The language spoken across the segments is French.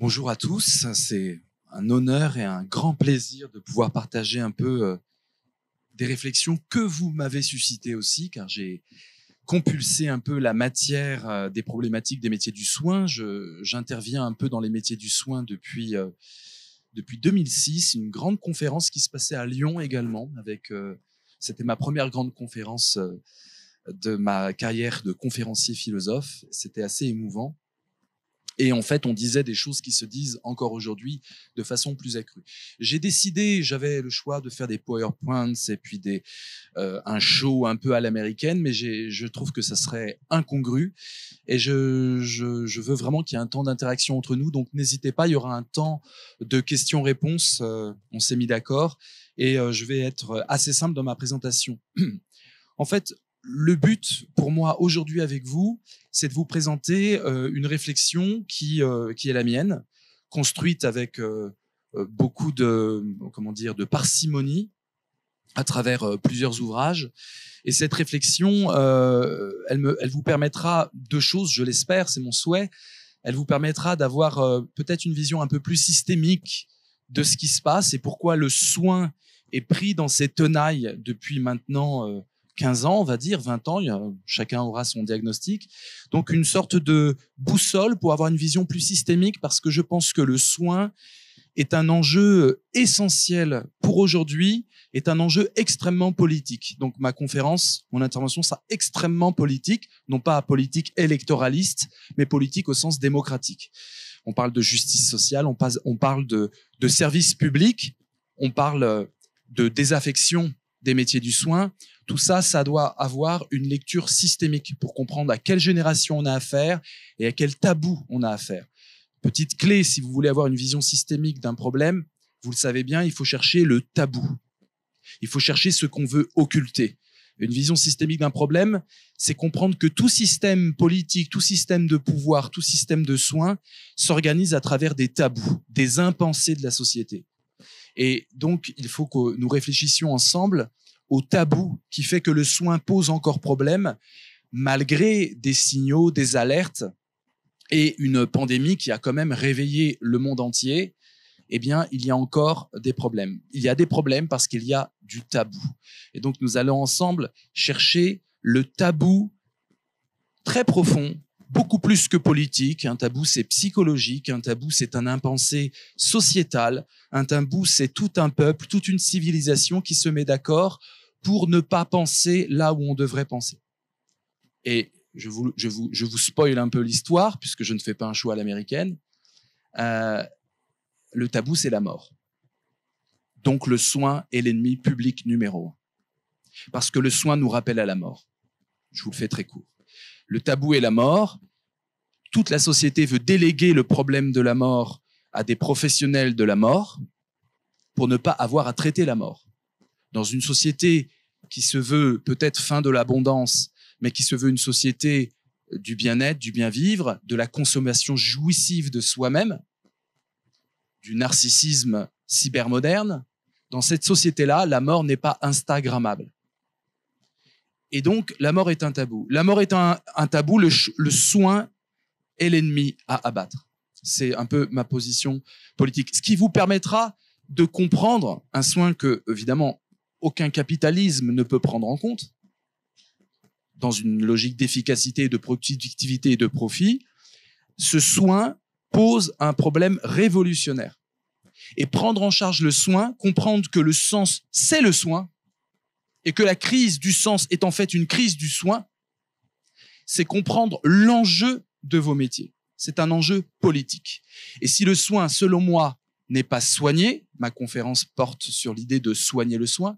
Bonjour à tous, c'est un honneur et un grand plaisir de pouvoir partager un peu euh, des réflexions que vous m'avez suscitées aussi, car j'ai compulsé un peu la matière euh, des problématiques des métiers du soin. J'interviens un peu dans les métiers du soin depuis, euh, depuis 2006, une grande conférence qui se passait à Lyon également. Avec, c'était ma première grande conférence de ma carrière de conférencier philosophe. C'était assez émouvant. Et en fait, on disait des choses qui se disent encore aujourd'hui de façon plus accrue. J'ai décidé, j'avais le choix de faire des PowerPoints et puis des, euh, un show un peu à l'américaine, mais je trouve que ça serait incongru. Et je, veux vraiment qu'il y ait un temps d'interaction entre nous. Donc n'hésitez pas, il y aura un temps de questions-réponses. Euh, on s'est mis d'accord. Et euh, je vais être assez simple dans ma présentation. en fait, le but pour moi aujourd'hui avec vous, c'est de vous présenter euh, une réflexion qui, euh, qui est la mienne, construite avec euh, beaucoup de, comment dire, de parcimonie à travers plusieurs ouvrages. Et cette réflexion, elle, me, elle vous permettra deux choses, je l'espère, c'est mon souhait. Elle vous permettra d'avoir peut-être une vision un peu plus systémique de ce qui se passe et pourquoi le soin est pris dans ces tenailles depuis maintenant 15 ans, on va dire, 20 ans, il chacun aura son diagnostic. Donc une sorte de boussole pour avoir une vision plus systémique parce que je pense que le soin est un enjeu essentiel pour aujourd'hui, est un enjeu extrêmement politique. Donc ma conférence, mon intervention sera extrêmement politique, non pas politique électoraliste, mais politique au sens démocratique. On parle de justice sociale, on, passe, on parle de, de services publics, on parle euh, de désaffection des métiers du soin. Tout ça, ça doit avoir une lecture systémique pour comprendre à quelle génération on a affaire et à quel tabou on a affaire. Petite clé, si vous voulez avoir une vision systémique d'un problème, vous le savez bien, il faut chercher le tabou. Il faut chercher ce qu'on veut occulter. Une vision systémique d'un problème, c'est comprendre que tout système politique, tout système de pouvoir, tout système de soins s'organise à travers des tabous, des impensés de la société. Et donc, il faut que nous réfléchissions ensemble au tabou qui fait que le soin pose encore problème, malgré des signaux, des alertes et une pandémie qui a quand même réveillé le monde entier. Eh bien, il y a encore des problèmes. Il y a des problèmes parce qu'il y a du tabou. Et donc, nous allons ensemble chercher le tabou très profond beaucoup plus que politique. Un tabou, c'est psychologique. Un tabou, c'est un impensé sociétal. Un tabou, c'est tout un peuple, toute une civilisation qui se met d'accord pour ne pas penser là où on devrait penser. Et je vous, je spoil un peu l'histoire, puisque je ne fais pas un choix à l'américaine. Euh, le tabou, c'est la mort. Donc le soin est l'ennemi public numéro un. Parce que le soin nous rappelle à la mort. Je vous le fais très court le tabou est la mort. Toute la société veut déléguer le problème de la mort à des professionnels de la mort pour ne pas avoir à traiter la mort. Dans une société qui se veut peut-être fin de l'abondance, mais qui se veut une société du bien-être, du bien-vivre, de la consommation jouissive de soi-même, du narcissisme cybermoderne, dans cette société-là, la mort n'est pas Instagrammable. Et donc, la mort est un tabou. La mort est un, tabou, le, le, soin est l'ennemi à abattre. C'est un peu ma position politique. Ce qui vous permettra de comprendre un soin que, évidemment, aucun capitalisme ne peut prendre en compte, dans une logique d'efficacité, de productivité et de profit, ce soin pose un problème révolutionnaire. Et prendre en charge le soin, comprendre que le sens, c'est le soin, et que la crise du sens est en fait une crise du soin, c'est comprendre l'enjeu de vos métiers. C'est un enjeu politique. Et si le soin, selon moi, n'est pas soigné, ma conférence porte sur l'idée de soigner le soin,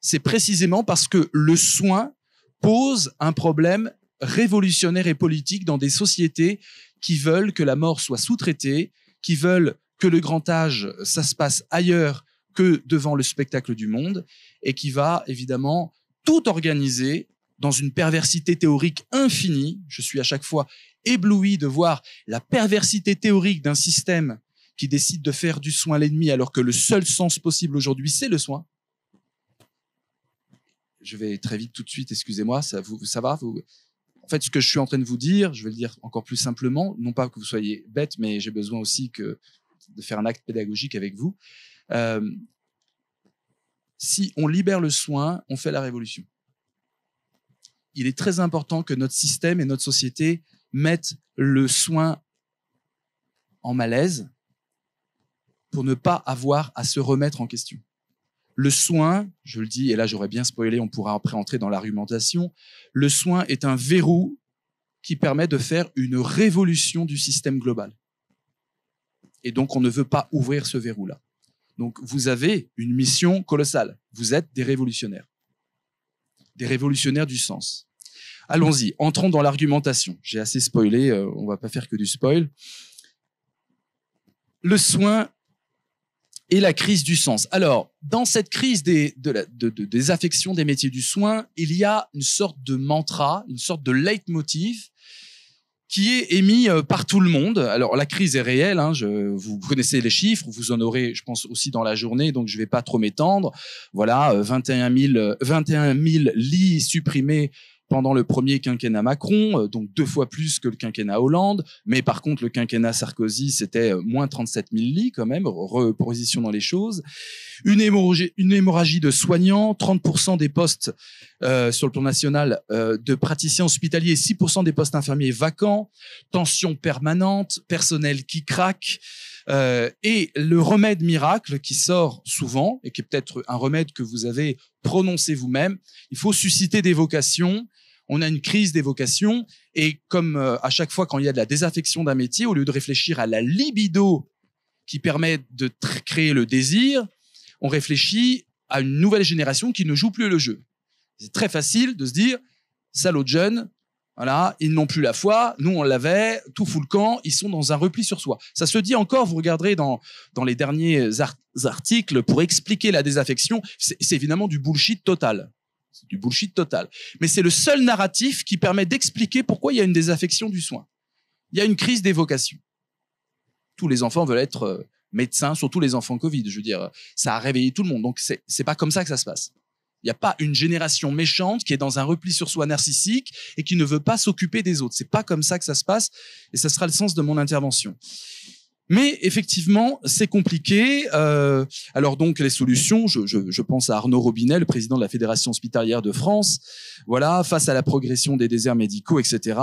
c'est précisément parce que le soin pose un problème révolutionnaire et politique dans des sociétés qui veulent que la mort soit sous-traitée, qui veulent que le grand âge, ça se passe ailleurs que devant le spectacle du monde, et qui va évidemment tout organiser dans une perversité théorique infinie. Je suis à chaque fois ébloui de voir la perversité théorique d'un système qui décide de faire du soin à l'ennemi alors que le seul sens possible aujourd'hui, c'est le soin. Je vais très vite tout de suite, excusez-moi, ça, vous, ça va vous... En fait, ce que je suis en train de vous dire, je vais le dire encore plus simplement, non pas que vous soyez bête, mais j'ai besoin aussi que, de faire un acte pédagogique avec vous. Euh, si on libère le soin, on fait la révolution. Il est très important que notre système et notre société mettent le soin en malaise pour ne pas avoir à se remettre en question. Le soin, je le dis, et là j'aurais bien spoilé, on pourra après entrer dans l'argumentation, le soin est un verrou qui permet de faire une révolution du système global. Et donc on ne veut pas ouvrir ce verrou-là. Donc vous avez une mission colossale. Vous êtes des révolutionnaires. Des révolutionnaires du sens. Allons-y, entrons dans l'argumentation. J'ai assez spoilé, euh, on va pas faire que du spoil. Le soin et la crise du sens. Alors, dans cette crise des, de des affections des métiers du soin, il y a une sorte de mantra, une sorte de leitmotiv qui est émis euh, par tout le monde. Alors la crise est réelle, hein, je, vous connaissez les chiffres, vous en aurez, je pense, aussi dans la journée, donc je ne vais pas trop m'étendre. Voilà, 21 000, 21 000 lits supprimés pendant le premier quinquennat Macron, euh, donc deux fois plus que le quinquennat Hollande. Mais par contre, le quinquennat Sarkozy, c'était euh, moins 37 000 lits quand même, reposition dans les choses. Une hémorragie, de soignants, 30% des postes euh, sur le plan national de praticiens hospitaliers, 6% des postes infirmiers vacants, tension permanente, personnel qui craque. et le remède miracle qui sort souvent, et qui est peut-être un remède que vous avez prononcé vous-même, il faut susciter des vocations, on a une crise des vocations et comme euh, à chaque fois quand il y a de la désaffection d'un métier, au lieu de réfléchir à la libido qui permet de créer le désir, on réfléchit à une nouvelle génération qui ne joue plus le jeu. C'est très facile de se dire, salaud de jeunes, voilà, ils n'ont plus la foi, nous on l'avait, tout fout le camp, ils sont dans un repli sur soi. Ça se dit encore, vous regarderez dans, les derniers articles pour expliquer la désaffection, c'est évidemment du bullshit total. C'est du bullshit total. Mais c'est le seul narratif qui permet d'expliquer pourquoi il y a une désaffection du soin. Il y a une crise des vocations. Tous les enfants veulent être euh, médecins, surtout les enfants Covid. Je veux dire, ça a réveillé tout le monde. Donc, c'est pas comme ça que ça se passe. Il n'y a pas une génération méchante qui est dans un repli sur soi narcissique et qui ne veut pas s'occuper des autres. C'est pas comme ça que ça se passe et ça sera le sens de mon intervention. Mais effectivement, c'est compliqué. Euh, alors donc, les solutions, je, pense à Arnaud Robinet, le président de la Fédération hospitalière de France, voilà, face à la progression des déserts médicaux, etc.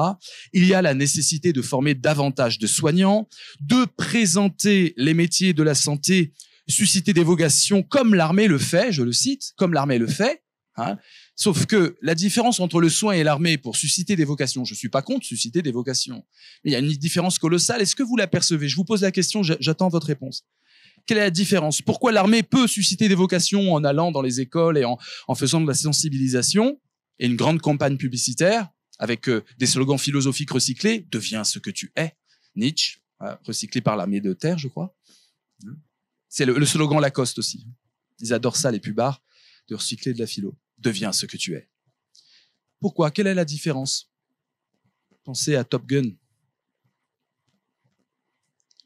Il y a la nécessité de former davantage de soignants, de présenter les métiers de la santé, susciter des vocations comme l'armée le fait, je le cite, comme l'armée le fait. Hein, Sauf que la différence entre le soin et l'armée pour susciter des vocations, je suis pas contre susciter des vocations. Mais il y a une différence colossale. Est-ce que vous la percevez Je vous pose la question, j'attends votre réponse. Quelle est la différence Pourquoi l'armée peut susciter des vocations en allant dans les écoles et en, faisant de la sensibilisation et une grande campagne publicitaire avec euh, des slogans philosophiques recyclés Deviens ce que tu es. Nietzsche, euh, recyclé par l'armée de terre, je crois. C'est le, le slogan Lacoste aussi. Ils adorent ça, les pubards, de recycler de la philo deviens ce que tu es. Pourquoi Quelle est la différence Pensez à Top Gun.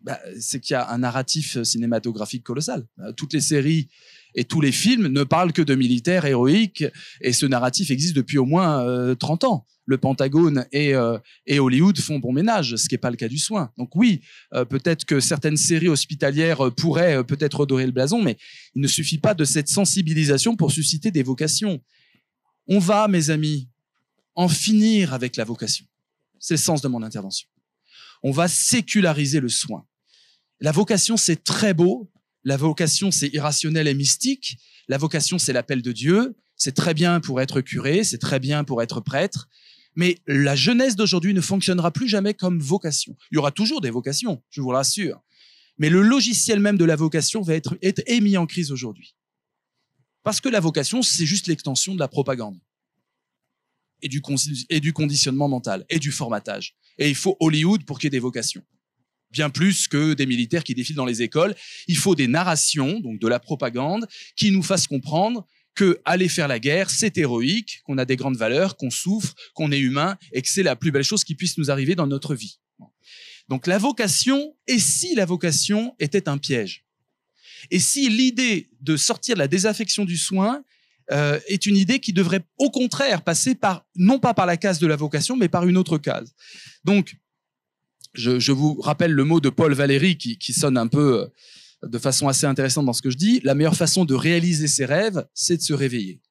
Bah, c'est qu'il y a un narratif cinématographique colossal. Bah, toutes les séries et tous les films ne parlent que de militaires héroïques et ce narratif existe depuis au moins 30 euh, ans le Pentagone euh, et, Hollywood font bon ménage, ce qui n'est pas le cas du soin. Donc oui, euh, peut-être que certaines séries hospitalières euh, pourraient peut-être redorer le blason, mais il ne suffit pas de cette sensibilisation pour susciter des vocations. On va, mes amis, en finir avec la vocation. C'est le sens de mon intervention. On va séculariser le soin. La vocation, c'est très beau. La vocation, c'est irrationnel et mystique. La vocation, c'est l'appel de Dieu. C'est très bien pour être curé, c'est très bien pour être prêtre, mais la jeunesse d'aujourd'hui ne fonctionnera plus jamais comme vocation. Il y aura toujours des vocations, je vous rassure. Mais le logiciel même de la vocation va être, être mis en crise aujourd'hui. Parce que la vocation, c'est juste l'extension de la propagande et du conditionnement mental et du formatage. Et il faut Hollywood pour qu'il y ait des vocations. Bien plus que des militaires qui défilent dans les écoles. Il faut des narrations, donc de la propagande, qui nous fassent comprendre que aller faire la guerre, c'est héroïque, qu'on a des grandes valeurs, qu'on souffre, qu'on est humain et que c'est la plus belle chose qui puisse nous arriver dans notre vie. Donc la vocation, et si la vocation était un piège Et si l'idée de sortir de la désaffection du soin euh, est une idée qui devrait au contraire passer par, non pas par la case de la vocation, mais par une autre case. Donc, je, vous rappelle le mot de Paul Valéry qui, sonne un peu... Euh, de façon assez intéressante dans ce que je dis, la meilleure façon de réaliser ses rêves, c'est de se réveiller.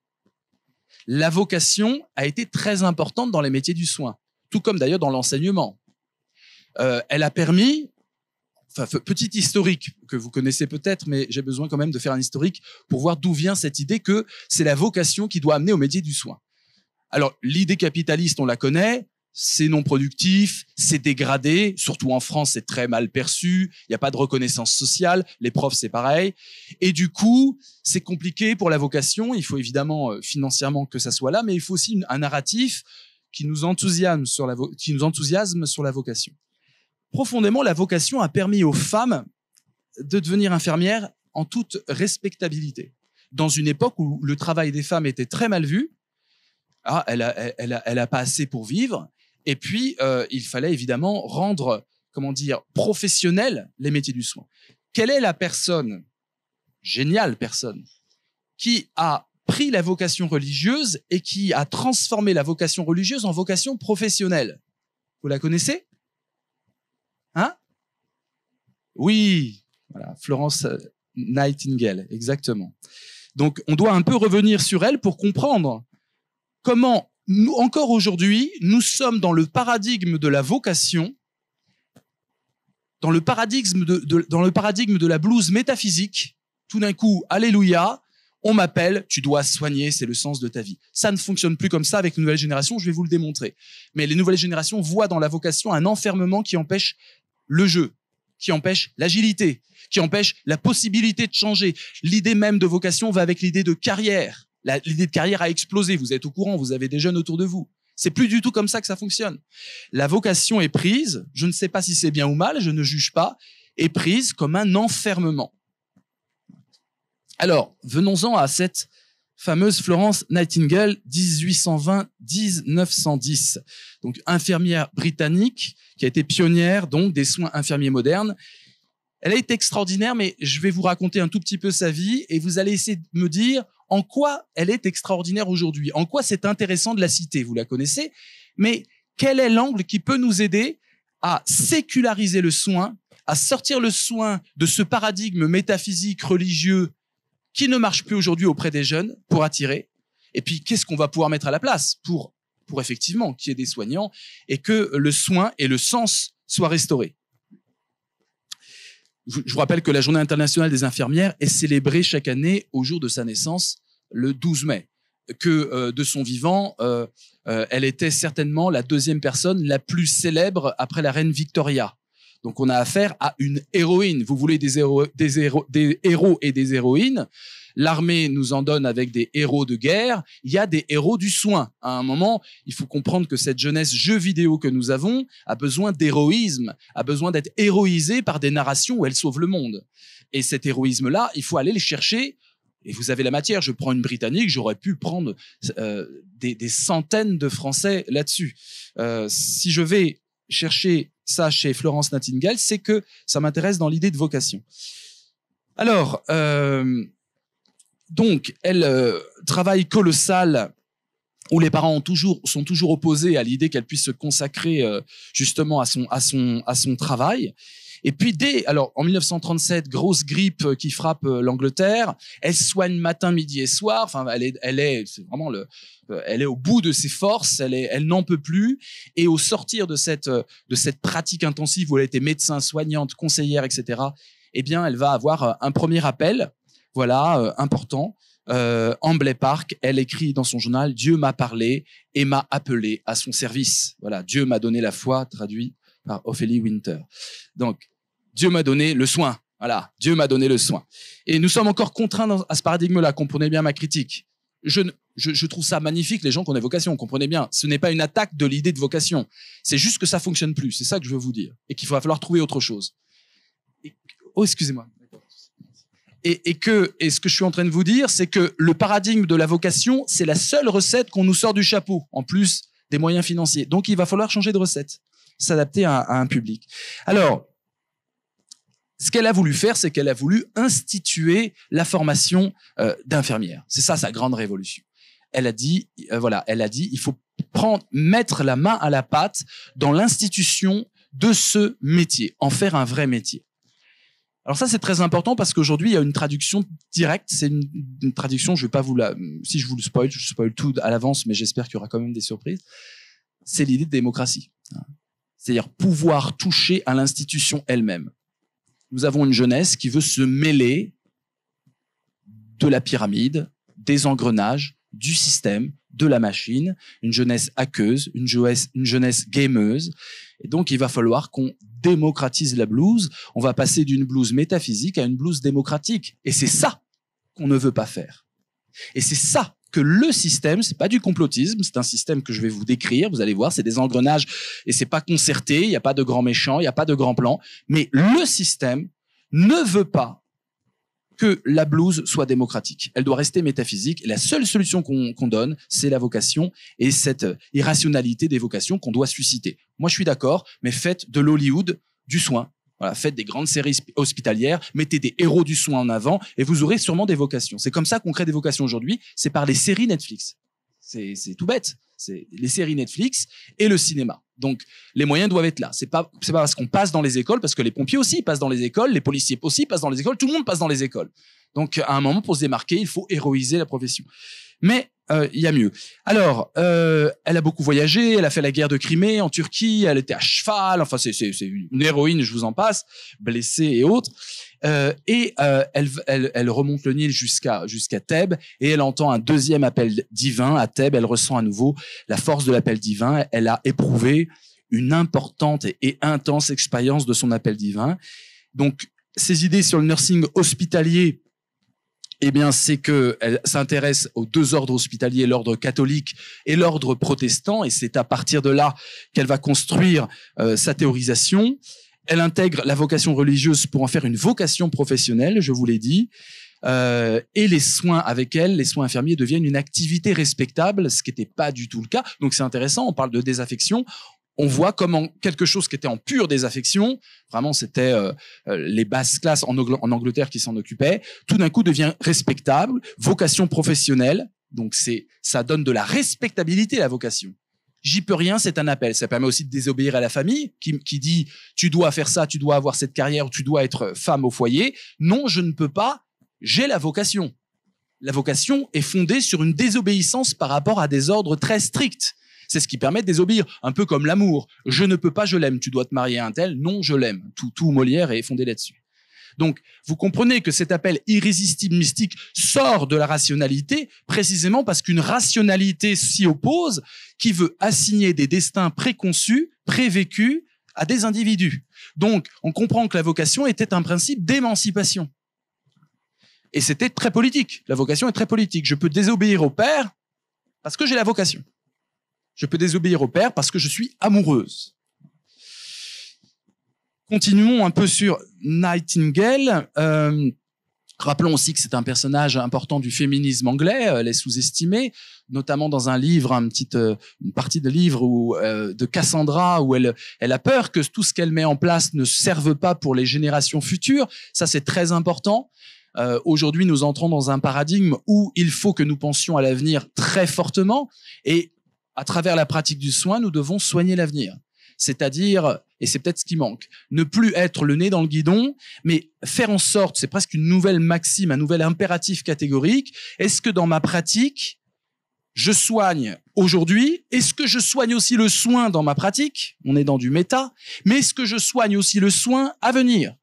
La vocation a été très importante dans les métiers du soin, tout comme d'ailleurs dans l'enseignement. Euh, elle a permis, enfin, petit historique que vous connaissez peut-être, mais j'ai besoin quand même de faire un historique pour voir d'où vient cette idée que c'est la vocation qui doit amener au métier du soin. Alors, l'idée capitaliste, on la connaît, c'est non productif, c'est dégradé, surtout en France, c'est très mal perçu, il n'y a pas de reconnaissance sociale, les profs, c'est pareil. Et du coup, c'est compliqué pour la vocation, il faut évidemment euh, financièrement que ça soit là, mais il faut aussi un narratif qui nous enthousiasme sur la, qui nous enthousiasme sur la vocation. Profondément, la vocation a permis aux femmes de devenir infirmières en toute respectabilité. Dans une époque où le travail des femmes était très mal vu, ah, elle n'a a, elle a pas assez pour vivre, et puis, euh, il fallait évidemment rendre, comment dire, professionnels les métiers du soin. Quelle est la personne, géniale personne, qui a pris la vocation religieuse et qui a transformé la vocation religieuse en vocation professionnelle Vous la connaissez Hein Oui, voilà, Florence euh, Nightingale, exactement. Donc, on doit un peu revenir sur elle pour comprendre comment nous, encore aujourd'hui, nous sommes dans le paradigme de la vocation, dans le paradigme de, dans le paradigme de la blouse métaphysique. Tout d'un coup, alléluia, on m'appelle, tu dois soigner, c'est le sens de ta vie. Ça ne fonctionne plus comme ça avec les nouvelles générations, je vais vous le démontrer. Mais les nouvelles générations voient dans la vocation un enfermement qui empêche le jeu, qui empêche l'agilité, qui empêche la possibilité de changer. L'idée même de vocation va avec l'idée de carrière. L'idée de carrière a explosé. Vous êtes au courant. Vous avez des jeunes autour de vous. C'est plus du tout comme ça que ça fonctionne. La vocation est prise. Je ne sais pas si c'est bien ou mal. Je ne juge pas. Est prise comme un enfermement. Alors, venons-en à cette fameuse Florence Nightingale 1820-1910. Donc infirmière britannique qui a été pionnière donc des soins infirmiers modernes. Elle a été extraordinaire mais je vais vous raconter un tout petit peu sa vie et vous allez essayer de me dire en quoi elle est extraordinaire aujourd'hui, en quoi c'est intéressant de la citer, vous la connaissez, mais quel est l'angle qui peut nous aider à séculariser le soin, à sortir le soin de ce paradigme métaphysique religieux qui ne marche plus aujourd'hui auprès des jeunes pour attirer, et puis qu'est-ce qu'on va pouvoir mettre à la place pour, pour effectivement qu'il y ait des soignants et que le soin et le sens soient restaurés. Je vous rappelle que la Journée internationale des infirmières est célébrée chaque année au jour de sa naissance le 12 mai, que euh, de son vivant, euh, euh, elle était certainement la deuxième personne la plus célèbre après la reine Victoria. Donc on a affaire à une héroïne. Vous voulez des, héros, des, des héros et des héroïnes. L'armée nous en donne avec des héros de guerre. Il y a des héros du soin. À un moment, il faut comprendre que cette jeunesse jeu vidéo que nous avons a besoin d'héroïsme, a besoin d'être héroïsée par des narrations où elle sauve le monde. Et cet héroïsme-là, il faut aller le chercher et vous avez la matière. Je prends une britannique, j'aurais pu prendre euh, des, centaines de Français là-dessus. Euh, si je vais chercher ça chez Florence Nightingale, c'est que ça m'intéresse dans l'idée de vocation. Alors, euh, donc, elle travaille colossal où les parents toujours, sont toujours opposés à l'idée qu'elle puisse se consacrer justement à son, à, son, à son travail. Et puis dès, alors en 1937, grosse grippe euh, qui frappe euh, l'Angleterre, elle soigne matin, midi et soir. Enfin, elle est, elle est, c'est vraiment le, euh, elle est au bout de ses forces, elle, est, elle n'en peut plus. Et au sortir de cette, de cette pratique intensive où elle était médecin, soignante, conseillère, etc., eh bien, elle va avoir un premier appel, voilà, important. Euh, en Blay Park, elle écrit dans son journal Dieu m'a parlé et m'a appelé à son service. Voilà, Dieu m'a donné la foi, traduit par Ophélie Winter. Donc, Dieu m'a donné le soin. Voilà, Dieu m'a donné le soin. Et nous sommes encore contraints à ce paradigme-là, comprenez bien ma critique. Je, je, je, trouve ça magnifique, les gens qui ont des vocations, comprenez bien. Ce n'est pas une attaque de l'idée de vocation. C'est juste que ça fonctionne plus. C'est ça que je veux vous dire. Et qu'il va falloir trouver autre chose. oh, excusez-moi. Et, et, que, et ce que je suis en train de vous dire, c'est que le paradigme de la vocation, c'est la seule recette qu'on nous sort du chapeau, en plus des moyens financiers. Donc, il va falloir changer de recette, s'adapter à, à un public. Alors, ce qu'elle a voulu faire, c'est qu'elle a voulu instituer la formation d'infirmière. Euh, d'infirmières. C'est ça sa grande révolution. Elle a dit, euh, voilà, elle a dit, il faut prendre, mettre la main à la pâte dans l'institution de ce métier, en faire un vrai métier. Alors ça, c'est très important parce qu'aujourd'hui, il y a une traduction directe. C'est une, traduction, je vais pas vous la, si je vous le spoil, je spoil tout à l'avance, mais j'espère qu'il y aura quand même des surprises. C'est l'idée de démocratie. C'est-à-dire pouvoir toucher à l'institution elle-même nous avons une jeunesse qui veut se mêler de la pyramide, des engrenages, du système, de la machine, une jeunesse aqueuse, une jeunesse, une jeunesse gameuse. Et donc, il va falloir qu'on démocratise la blouse. On va passer d'une blouse métaphysique à une blouse démocratique. Et c'est ça qu'on ne veut pas faire. Et c'est ça que le système, c'est pas du complotisme, c'est un système que je vais vous décrire, vous allez voir, c'est des engrenages et c'est pas concerté, il n'y a pas de grands méchants il n'y a pas de grands plans mais le système ne veut pas que la blouse soit démocratique. Elle doit rester métaphysique. la seule solution qu'on donne, c'est la vocation et cette irrationalité des vocations qu'on doit susciter. Moi, je suis d'accord, mais faites de l'Hollywood du soin voilà, faites des grandes séries hospitalières, mettez des héros du soin en avant et vous aurez sûrement des vocations. C'est comme ça qu'on crée des vocations aujourd'hui, c'est par les séries Netflix. C'est tout bête. C'est les séries Netflix et le cinéma. Donc, les moyens doivent être là. C'est pas, pas parce qu'on passe dans les écoles, parce que les pompiers aussi passent dans les écoles, les policiers aussi passent dans les écoles, tout le monde passe dans les écoles. Donc, à un moment, pour se démarquer, il faut héroïser la profession. Mais il euh, y a mieux. Alors, euh, elle a beaucoup voyagé, elle a fait la guerre de Crimée en Turquie, elle était à cheval, enfin c'est, une héroïne, je vous en passe, blessée et autres. Euh, et elle, remonte le Nil jusqu'à Thèbes et elle entend un deuxième appel divin à Thèbes. Elle ressent à nouveau la force de l'appel divin. Elle a éprouvé une importante et intense expérience de son appel divin. Donc, ses idées sur le nursing hospitalier eh bien, c'est qu'elle s'intéresse aux deux ordres hospitaliers, l'ordre catholique et l'ordre protestant, et c'est à partir de là qu'elle va construire euh, sa théorisation. Elle intègre la vocation religieuse pour en faire une vocation professionnelle, je vous l'ai dit. Euh, et les soins avec elle, les soins infirmiers deviennent une activité respectable, ce qui n'était pas du tout le cas. Donc c'est intéressant, on parle de désaffection, on voit comment quelque chose qui était en pure désaffection, vraiment c'était euh, euh, les basses classes en, Angleterre qui s'en occupaient, tout d'un coup devient respectable, vocation professionnelle, donc c'est ça donne de la respectabilité la vocation. J'y peux rien, c'est un appel. Ça permet aussi de désobéir à la famille qui, qui dit tu dois faire ça, tu dois avoir cette carrière, tu dois être femme au foyer. Non, je ne peux pas. J'ai la vocation. La vocation est fondée sur une désobéissance par rapport à des ordres très stricts c'est ce qui permet de désobéir, un peu comme l'amour. Je ne peux pas, je l'aime. Tu dois te marier à un tel. Non, je l'aime. Tout, tout Molière est fondé là-dessus. Donc, vous comprenez que cet appel irrésistible mystique sort de la rationalité, précisément parce qu'une rationalité s'y oppose, qui veut assigner des destins préconçus, prévécus à des individus. Donc, on comprend que la vocation était un principe d'émancipation. Et c'était très politique. La vocation est très politique. Je peux désobéir au père parce que j'ai la vocation. Je peux désobéir au Père parce que je suis amoureuse. Continuons un peu sur Nightingale. Euh, rappelons aussi que c'est un personnage important du féminisme anglais, elle euh, est sous-estimée, notamment dans un livre, euh, une petite partie de livre où, de Cassandra où elle, elle a peur que tout ce qu'elle met en place ne serve pas pour les générations futures. Ça, c'est très important. Aujourd'hui, nous entrons dans un paradigme où il faut que nous pensions à l'avenir très fortement. Et à travers la pratique du soin, nous devons soigner l'avenir. C'est-à-dire, et c'est peut-être ce qui manque, ne plus être le nez dans le guidon, mais faire en sorte, c'est presque une nouvelle maxime, un nouvel impératif catégorique, est-ce que dans ma pratique, je soigne aujourd'hui Est-ce que je soigne aussi le soin dans ma pratique On est dans du méta, mais est-ce que je soigne aussi le soin à venir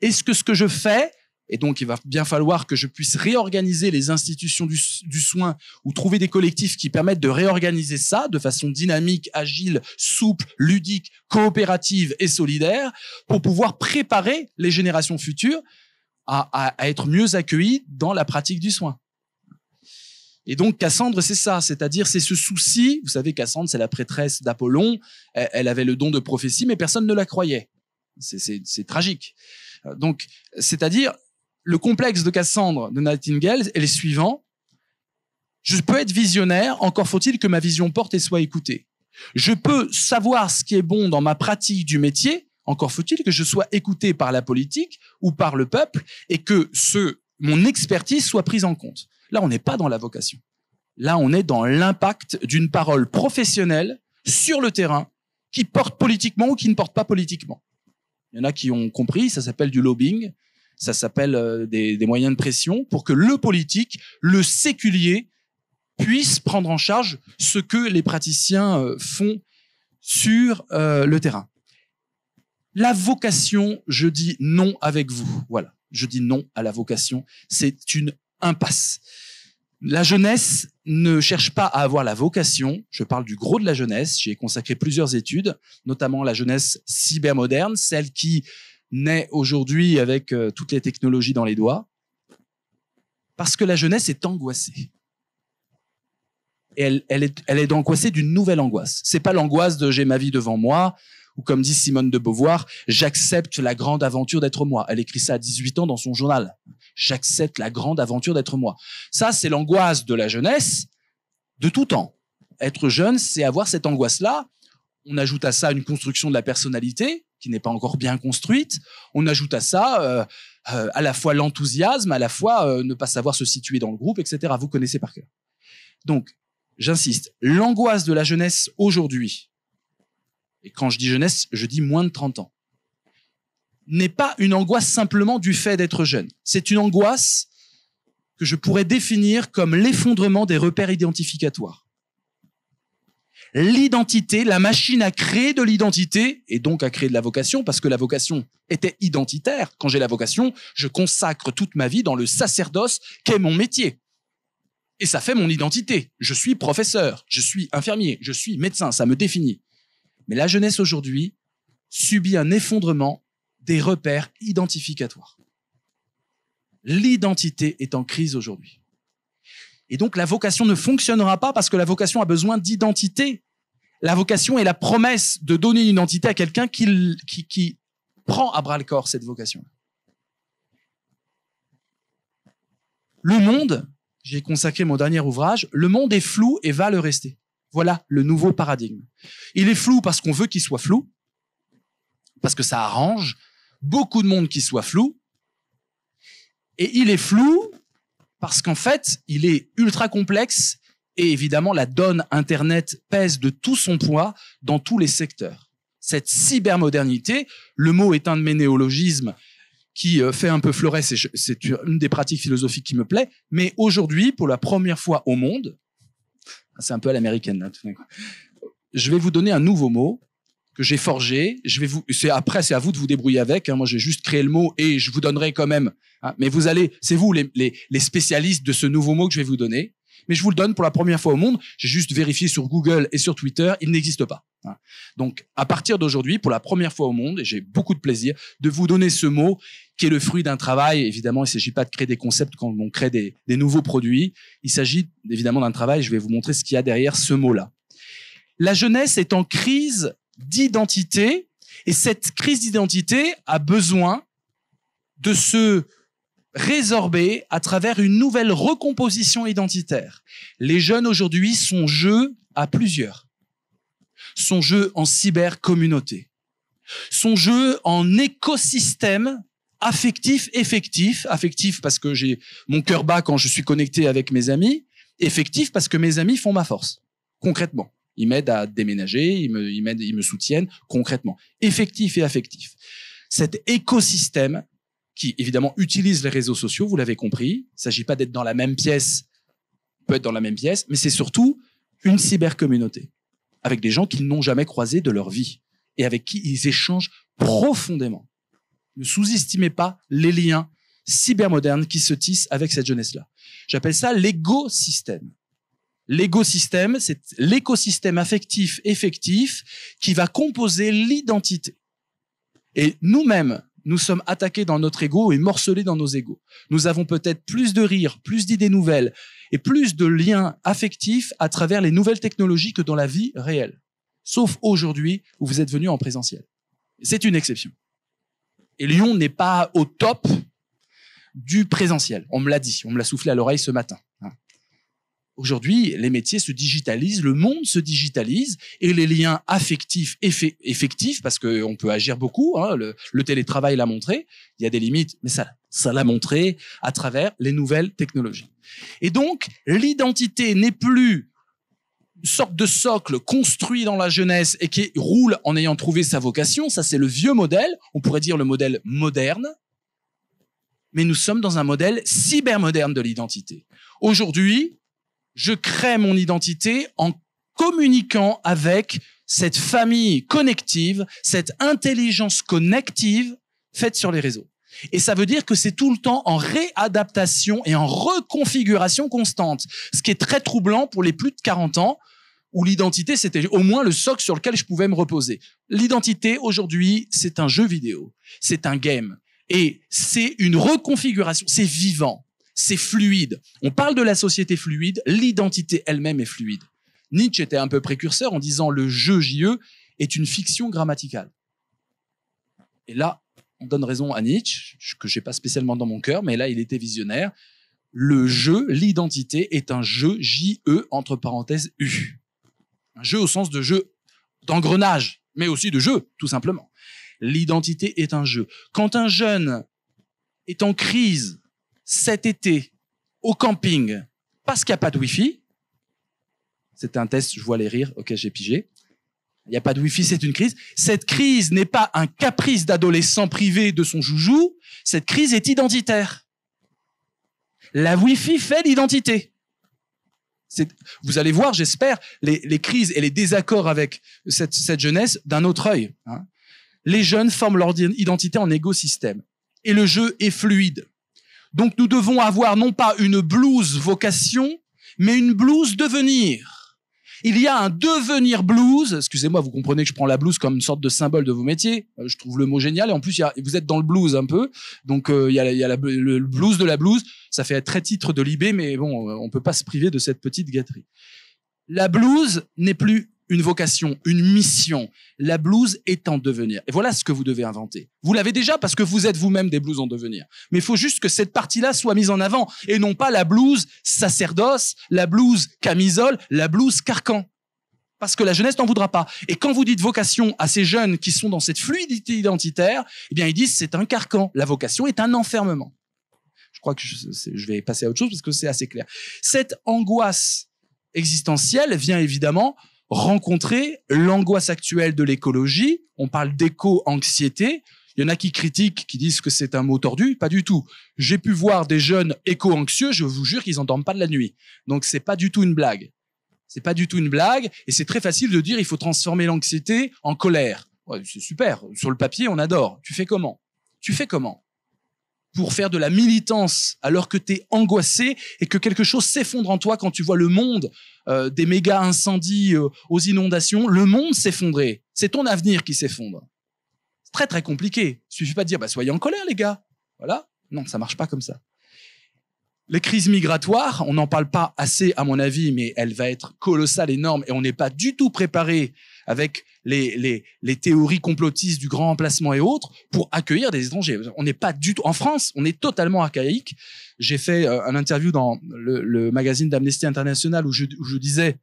Est-ce que ce que je fais et donc, il va bien falloir que je puisse réorganiser les institutions du, soin ou trouver des collectifs qui permettent de réorganiser ça de façon dynamique, agile, souple, ludique, coopérative et solidaire pour pouvoir préparer les générations futures à, être mieux accueillies dans la pratique du soin. Et donc Cassandre, c'est ça, c'est-à-dire c'est ce souci. Vous savez, Cassandre, c'est la prêtresse d'Apollon. elle avait le don de prophétie, mais personne ne la croyait. C'est tragique. Euh, donc, c'est-à-dire le complexe de Cassandre de Nightingale est le suivant. Je peux être visionnaire, encore faut-il que ma vision porte et soit écoutée. Je peux savoir ce qui est bon dans ma pratique du métier, encore faut-il que je sois écouté par la politique ou par le peuple et que ce, mon expertise soit prise en compte. Là, on n'est pas dans la vocation. Là, on est dans l'impact d'une parole professionnelle sur le terrain qui porte politiquement ou qui ne porte pas politiquement. Il y en a qui ont compris, ça s'appelle du lobbying ça s'appelle euh, des, moyens de pression, pour que le politique, le séculier, puisse prendre en charge ce que les praticiens euh, font sur euh, le terrain. La vocation, je dis non avec vous. Voilà, je dis non à la vocation. C'est une impasse. La jeunesse ne cherche pas à avoir la vocation. Je parle du gros de la jeunesse. J'ai consacré plusieurs études, notamment la jeunesse cybermoderne, celle qui naît aujourd'hui avec euh, toutes les technologies dans les doigts Parce que la jeunesse est angoissée. elle, est, elle est angoissée d'une nouvelle angoisse. C'est pas l'angoisse de j'ai ma vie devant moi, ou comme dit Simone de Beauvoir, j'accepte la grande aventure d'être moi. Elle écrit ça à 18 ans dans son journal. J'accepte la grande aventure d'être moi. Ça, c'est l'angoisse de la jeunesse de tout temps. Être jeune, c'est avoir cette angoisse-là. On ajoute à ça une construction de la personnalité qui n'est pas encore bien construite. On ajoute à ça euh, euh, à la fois l'enthousiasme, à la fois euh, ne pas savoir se situer dans le groupe, etc. Vous connaissez par cœur. Donc, j'insiste, l'angoisse de la jeunesse aujourd'hui, et quand je dis jeunesse, je dis moins de 30 ans, n'est pas une angoisse simplement du fait d'être jeune. C'est une angoisse que je pourrais définir comme l'effondrement des repères identificatoires l'identité, la machine à créer de l'identité et donc à créer de la vocation, parce que la vocation était identitaire. Quand j'ai la vocation, je consacre toute ma vie dans le sacerdoce qu'est mon métier. Et ça fait mon identité. Je suis professeur, je suis infirmier, je suis médecin, ça me définit. Mais la jeunesse aujourd'hui subit un effondrement des repères identificatoires. L'identité est en crise aujourd'hui. Et donc la vocation ne fonctionnera pas parce que la vocation a besoin d'identité. La vocation est la promesse de donner une identité à quelqu'un qui, prend à bras le corps cette vocation. Le monde, j'ai consacré mon dernier ouvrage, le monde est flou et va le rester. Voilà le nouveau paradigme. Il est flou parce qu'on veut qu'il soit flou, parce que ça arrange beaucoup de monde qui soit flou, et il est flou parce qu'en fait, il est ultra complexe et évidemment, la donne Internet pèse de tout son poids dans tous les secteurs. Cette cybermodernité, le mot est un de mes néologismes qui euh, fait un peu fleuret, c'est une des pratiques philosophiques qui me plaît, mais aujourd'hui, pour la première fois au monde, c'est un peu à l'américaine, je vais vous donner un nouveau mot que j'ai forgé. Je vais vous, c'est après, c'est à vous de vous débrouiller avec. Hein. Moi, j'ai juste créé le mot et je vous donnerai quand même. Hein. Mais vous allez, c'est vous les, les, les spécialistes de ce nouveau mot que je vais vous donner. Mais je vous le donne pour la première fois au monde. J'ai juste vérifié sur Google et sur Twitter, il n'existe pas. Hein. Donc, à partir d'aujourd'hui, pour la première fois au monde, et j'ai beaucoup de plaisir de vous donner ce mot qui est le fruit d'un travail. Évidemment, il ne s'agit pas de créer des concepts quand on crée des, des nouveaux produits. Il s'agit évidemment d'un travail. Je vais vous montrer ce qu'il y a derrière ce mot-là. La jeunesse est en crise d'identité. Et cette crise d'identité a besoin de se résorber à travers une nouvelle recomposition identitaire. Les jeunes aujourd'hui sont jeux à plusieurs. sont jeu en cyber-communauté, sont jeu en écosystème affectif, effectif, affectif parce que j'ai mon cœur bas quand je suis connecté avec mes amis, effectif parce que mes amis font ma force, concrètement. Ils m'aident à déménager, ils me, ils, me soutiennent concrètement. Effectif et affectif. Cet écosystème qui, évidemment, utilise les réseaux sociaux, vous l'avez compris. Il ne s'agit pas d'être dans la même pièce, on peut être dans la même pièce, mais c'est surtout une cybercommunauté avec des gens qu'ils n'ont jamais croisés de leur vie et avec qui ils échangent profondément. Ne sous-estimez pas les liens cybermodernes qui se tissent avec cette jeunesse-là. J'appelle ça l'écosystème. L'écosystème, c'est l'écosystème affectif, effectif, qui va composer l'identité. Et nous-mêmes, nous sommes attaqués dans notre ego et morcelés dans nos égos. Nous avons peut-être plus de rires, plus d'idées nouvelles et plus de liens affectifs à travers les nouvelles technologies que dans la vie réelle. Sauf aujourd'hui où vous êtes venu en présentiel. C'est une exception. Et Lyon n'est pas au top du présentiel. On me l'a dit, on me l'a soufflé à l'oreille ce matin. Aujourd'hui, les métiers se digitalisent, le monde se digitalise et les liens affectifs, effectifs, parce qu'on peut agir beaucoup, hein, le, télétravail l'a montré, il y a des limites, mais ça ça l'a montré à travers les nouvelles technologies. Et donc, l'identité n'est plus une sorte de socle construit dans la jeunesse et qui roule en ayant trouvé sa vocation, ça c'est le vieux modèle, on pourrait dire le modèle moderne, mais nous sommes dans un modèle cybermoderne de l'identité. Aujourd'hui, je crée mon identité en communiquant avec cette famille connective, cette intelligence connective faite sur les réseaux. Et ça veut dire que c'est tout le temps en réadaptation et en reconfiguration constante, ce qui est très troublant pour les plus de 40 ans, où l'identité, c'était au moins le socle sur lequel je pouvais me reposer. L'identité, aujourd'hui, c'est un jeu vidéo, c'est un game, et c'est une reconfiguration, c'est vivant c'est fluide. On parle de la société fluide, l'identité elle-même est fluide. Nietzsche était un peu précurseur en disant le jeu JE est une fiction grammaticale. Et là, on donne raison à Nietzsche, que je j'ai pas spécialement dans mon cœur, mais là, il était visionnaire. Le jeu, l'identité, est un jeu je entre parenthèses U. Un jeu au sens de jeu d'engrenage, mais aussi de jeu, tout simplement. L'identité est un jeu. Quand un jeune est en crise cet été au camping parce qu'il n'y a pas de Wi-Fi. C'était un test, je vois les rires, ok, j'ai pigé. Il n'y a pas de Wi-Fi, c'est une crise. Cette crise n'est pas un caprice d'adolescent privé de son joujou, cette crise est identitaire. La Wi-Fi fait l'identité. Vous allez voir, j'espère, les, crises et les désaccords avec cette, jeunesse d'un autre œil. Hein. Les jeunes forment leur identité en écosystème. Et le jeu est fluide. Donc nous devons avoir non pas une blouse vocation, mais une blouse devenir. Il y a un devenir blouse. Excusez-moi, vous comprenez que je prends la blouse comme une sorte de symbole de vos métiers. Euh, je trouve le mot génial. Et en plus, vous êtes dans le blues un peu. Donc, euh, il y a, la, le blues de la blouse. Ça fait très titre de Libé, mais bon, euh, on peut pas se priver de cette petite gâterie. La blouse n'est plus une vocation, une mission. La blouse est en devenir. Et voilà ce que vous devez inventer. Vous l'avez déjà parce que vous êtes vous-même des blouses en devenir. Mais il faut juste que cette partie-là soit mise en avant et non pas la blouse sacerdoce, la blouse camisole, la blouse carcan. Parce que la jeunesse n'en voudra pas. Et quand vous dites vocation à ces jeunes qui sont dans cette fluidité identitaire, eh bien ils disent c'est un carcan. La vocation est un enfermement. Je crois que je vais passer à autre chose parce que c'est assez clair. Cette angoisse existentielle vient évidemment rencontrer l'angoisse actuelle de l'écologie. On parle d'éco-anxiété. Il y en a qui critiquent, qui disent que c'est un mot tordu. Pas du tout. J'ai pu voir des jeunes éco-anxieux, je vous jure qu'ils n'endorment pas de la nuit. Donc c'est pas du tout une blague. C'est pas du tout une blague. Et c'est très facile de dire il faut transformer l'anxiété en colère. c'est super. Sur le papier, on adore. Tu fais comment Tu fais comment pour faire de la militance alors que tu es angoissé et que quelque chose s'effondre en toi quand tu vois le monde euh, des méga incendies euh, aux inondations, le monde s'effondrer. C'est ton avenir qui s'effondre. C'est très très compliqué. Il suffit pas de dire bah, soyez en colère les gars. Voilà. Non, ça marche pas comme ça. Les crises migratoires, on n'en parle pas assez à mon avis, mais elle va être colossale, énorme, et on n'est pas du tout préparé avec les, les, les théories complotistes du grand emplacement et autres pour accueillir des étrangers. On n'est pas du tout en France, on est totalement archaïque. J'ai fait euh, un interview dans le, le magazine d'Amnesty International où je, je disais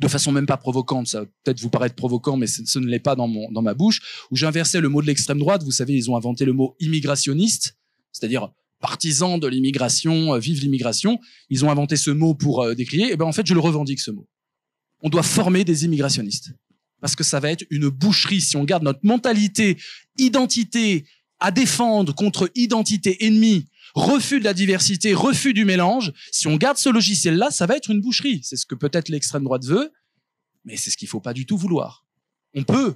de façon même pas provocante, ça peut-être vous paraître provocant, mais ce, ne l'est pas dans, mon, dans ma bouche, où j'inversais le mot de l'extrême droite. Vous savez, ils ont inventé le mot immigrationniste, c'est-à-dire partisans de l'immigration, euh, vive l'immigration, ils ont inventé ce mot pour décrire euh, décrier, et eh ben en fait, je le revendique ce mot. On doit former des immigrationnistes parce que ça va être une boucherie. Si on garde notre mentalité identité à défendre contre identité ennemie, refus de la diversité, refus du mélange, si on garde ce logiciel-là, ça va être une boucherie. C'est ce que peut-être l'extrême droite veut, mais c'est ce qu'il ne faut pas du tout vouloir. On peut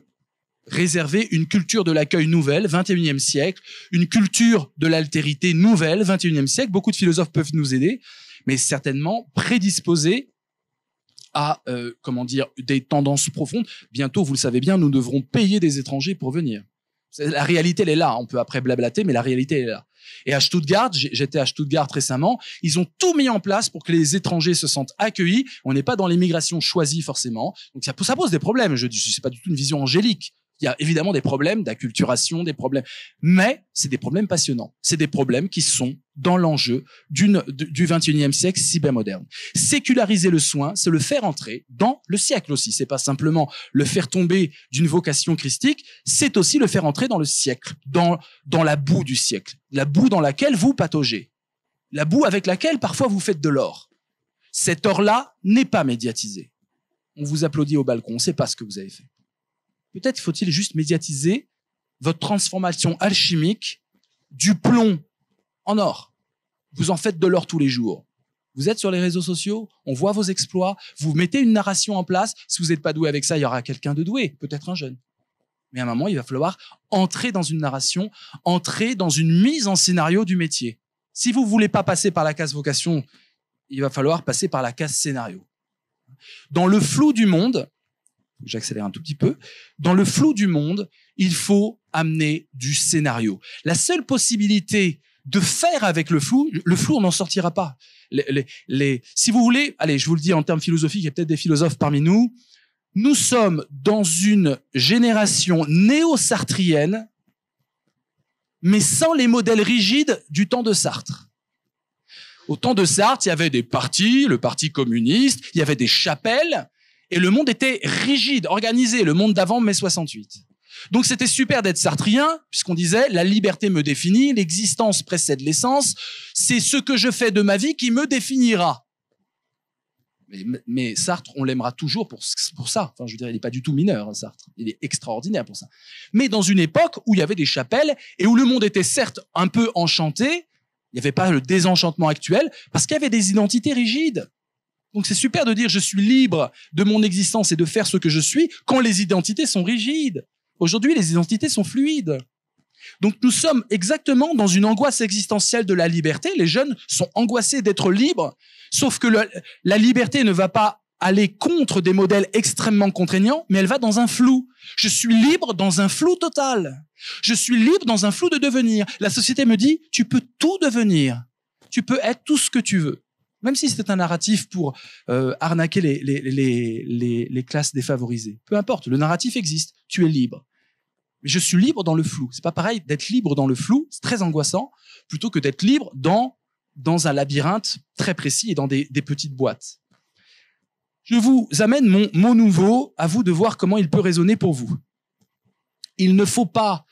réserver une culture de l'accueil nouvelle, 21e siècle, une culture de l'altérité nouvelle, 21e siècle. Beaucoup de philosophes peuvent nous aider, mais certainement prédisposer à euh, comment dire des tendances profondes. Bientôt, vous le savez bien, nous devrons payer des étrangers pour venir. La réalité, elle est là. On peut après blablater, mais la réalité, elle est là. Et à Stuttgart, j'étais à Stuttgart récemment, ils ont tout mis en place pour que les étrangers se sentent accueillis. On n'est pas dans l'immigration choisie forcément. Donc ça, pose des problèmes. Je n'est pas du tout une vision angélique il y a évidemment des problèmes d'acculturation, des problèmes, mais c'est des problèmes passionnants. C'est des problèmes qui sont dans l'enjeu d'une, du 21e siècle moderne Séculariser le soin, c'est le faire entrer dans le siècle aussi. C'est pas simplement le faire tomber d'une vocation christique, c'est aussi le faire entrer dans le siècle, dans, dans la boue du siècle, la boue dans laquelle vous pataugez, la boue avec laquelle parfois vous faites de l'or. Cet or-là n'est pas médiatisé. On vous applaudit au balcon, c'est pas ce que vous avez fait. Peut-être faut-il juste médiatiser votre transformation alchimique du plomb en or. Vous en faites de l'or tous les jours. Vous êtes sur les réseaux sociaux, on voit vos exploits, vous mettez une narration en place. Si vous n'êtes pas doué avec ça, il y aura quelqu'un de doué, peut-être un jeune. Mais à un moment, il va falloir entrer dans une narration, entrer dans une mise en scénario du métier. Si vous ne voulez pas passer par la casse vocation, il va falloir passer par la casse scénario. Dans le flou du monde, j'accélère un tout petit peu, dans le flou du monde, il faut amener du scénario. La seule possibilité de faire avec le flou, le flou, on n'en sortira pas. si vous voulez, allez, je vous le dis en termes philosophiques, il y a peut-être des philosophes parmi nous, nous sommes dans une génération néo-sartrienne, mais sans les modèles rigides du temps de Sartre. Au temps de Sartre, il y avait des partis, le parti communiste, il y avait des chapelles, et le monde était rigide, organisé, le monde d'avant mai 68. Donc c'était super d'être sartrien, puisqu'on disait la liberté me définit, l'existence précède l'essence, c'est ce que je fais de ma vie qui me définira. Mais, Sartre, on l'aimera toujours pour, pour ça. Enfin, je veux dire, il n'est pas du tout mineur, hein, Sartre. Il est extraordinaire pour ça. Mais dans une époque où il y avait des chapelles et où le monde était certes un peu enchanté, il n'y avait pas le désenchantement actuel, parce qu'il y avait des identités rigides. Donc c'est super de dire je suis libre de mon existence et de faire ce que je suis quand les identités sont rigides. Aujourd'hui, les identités sont fluides. Donc nous sommes exactement dans une angoisse existentielle de la liberté. Les jeunes sont angoissés d'être libres, sauf que la liberté ne va pas aller contre des modèles extrêmement contraignants, mais elle va dans un flou. Je suis libre dans un flou total. Je suis libre dans un flou de devenir. La société me dit, tu peux tout devenir. Tu peux être tout ce que tu veux même si c'était un narratif pour euh, arnaquer les, classes défavorisées. Peu importe, le narratif existe, tu es libre. Mais je suis libre dans le flou. C'est pas pareil d'être libre dans le flou, c'est très angoissant, plutôt que d'être libre dans, dans un labyrinthe très précis et dans des, petites boîtes. Je vous amène mon mot nouveau, à vous de voir comment il peut résonner pour vous. Il ne faut pas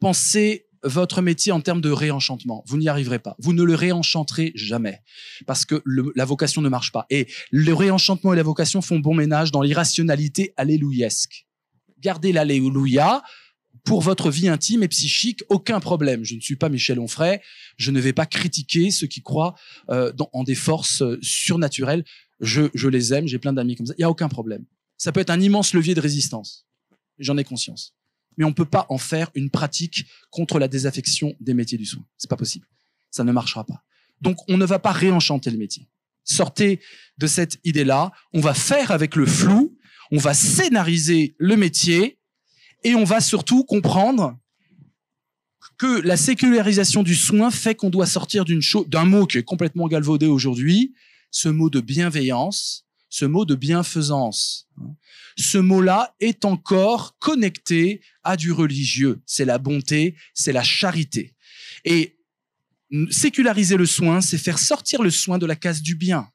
penser votre métier en termes de réenchantement. Vous n'y arriverez pas. Vous ne le réenchanterez jamais parce que la vocation ne marche pas. Et le réenchantement et la vocation font bon ménage dans l'irrationalité alléluiesque. Gardez l'alléluia pour votre vie intime et psychique, aucun problème. Je ne suis pas Michel Onfray, je ne vais pas critiquer ceux qui croient euh, en des forces euh, surnaturelles. je les aime, j'ai plein d'amis comme ça, il n'y a aucun problème. Ça peut être un immense levier de résistance, j'en ai conscience mais on ne peut pas en faire une pratique contre la désaffection des métiers du soin. C'est pas possible. Ça ne marchera pas. Donc, on ne va pas réenchanter le métier. Sortez de cette idée-là. On va faire avec le flou. On va scénariser le métier et on va surtout comprendre que la sécularisation du soin fait qu'on doit sortir d'un mot qui est complètement galvaudé aujourd'hui, ce mot de bienveillance, ce mot de bienfaisance. Ce mot-là est encore connecté à du religieux. C'est la bonté, c'est la charité. Et séculariser le soin, c'est faire sortir le soin de la case du bien.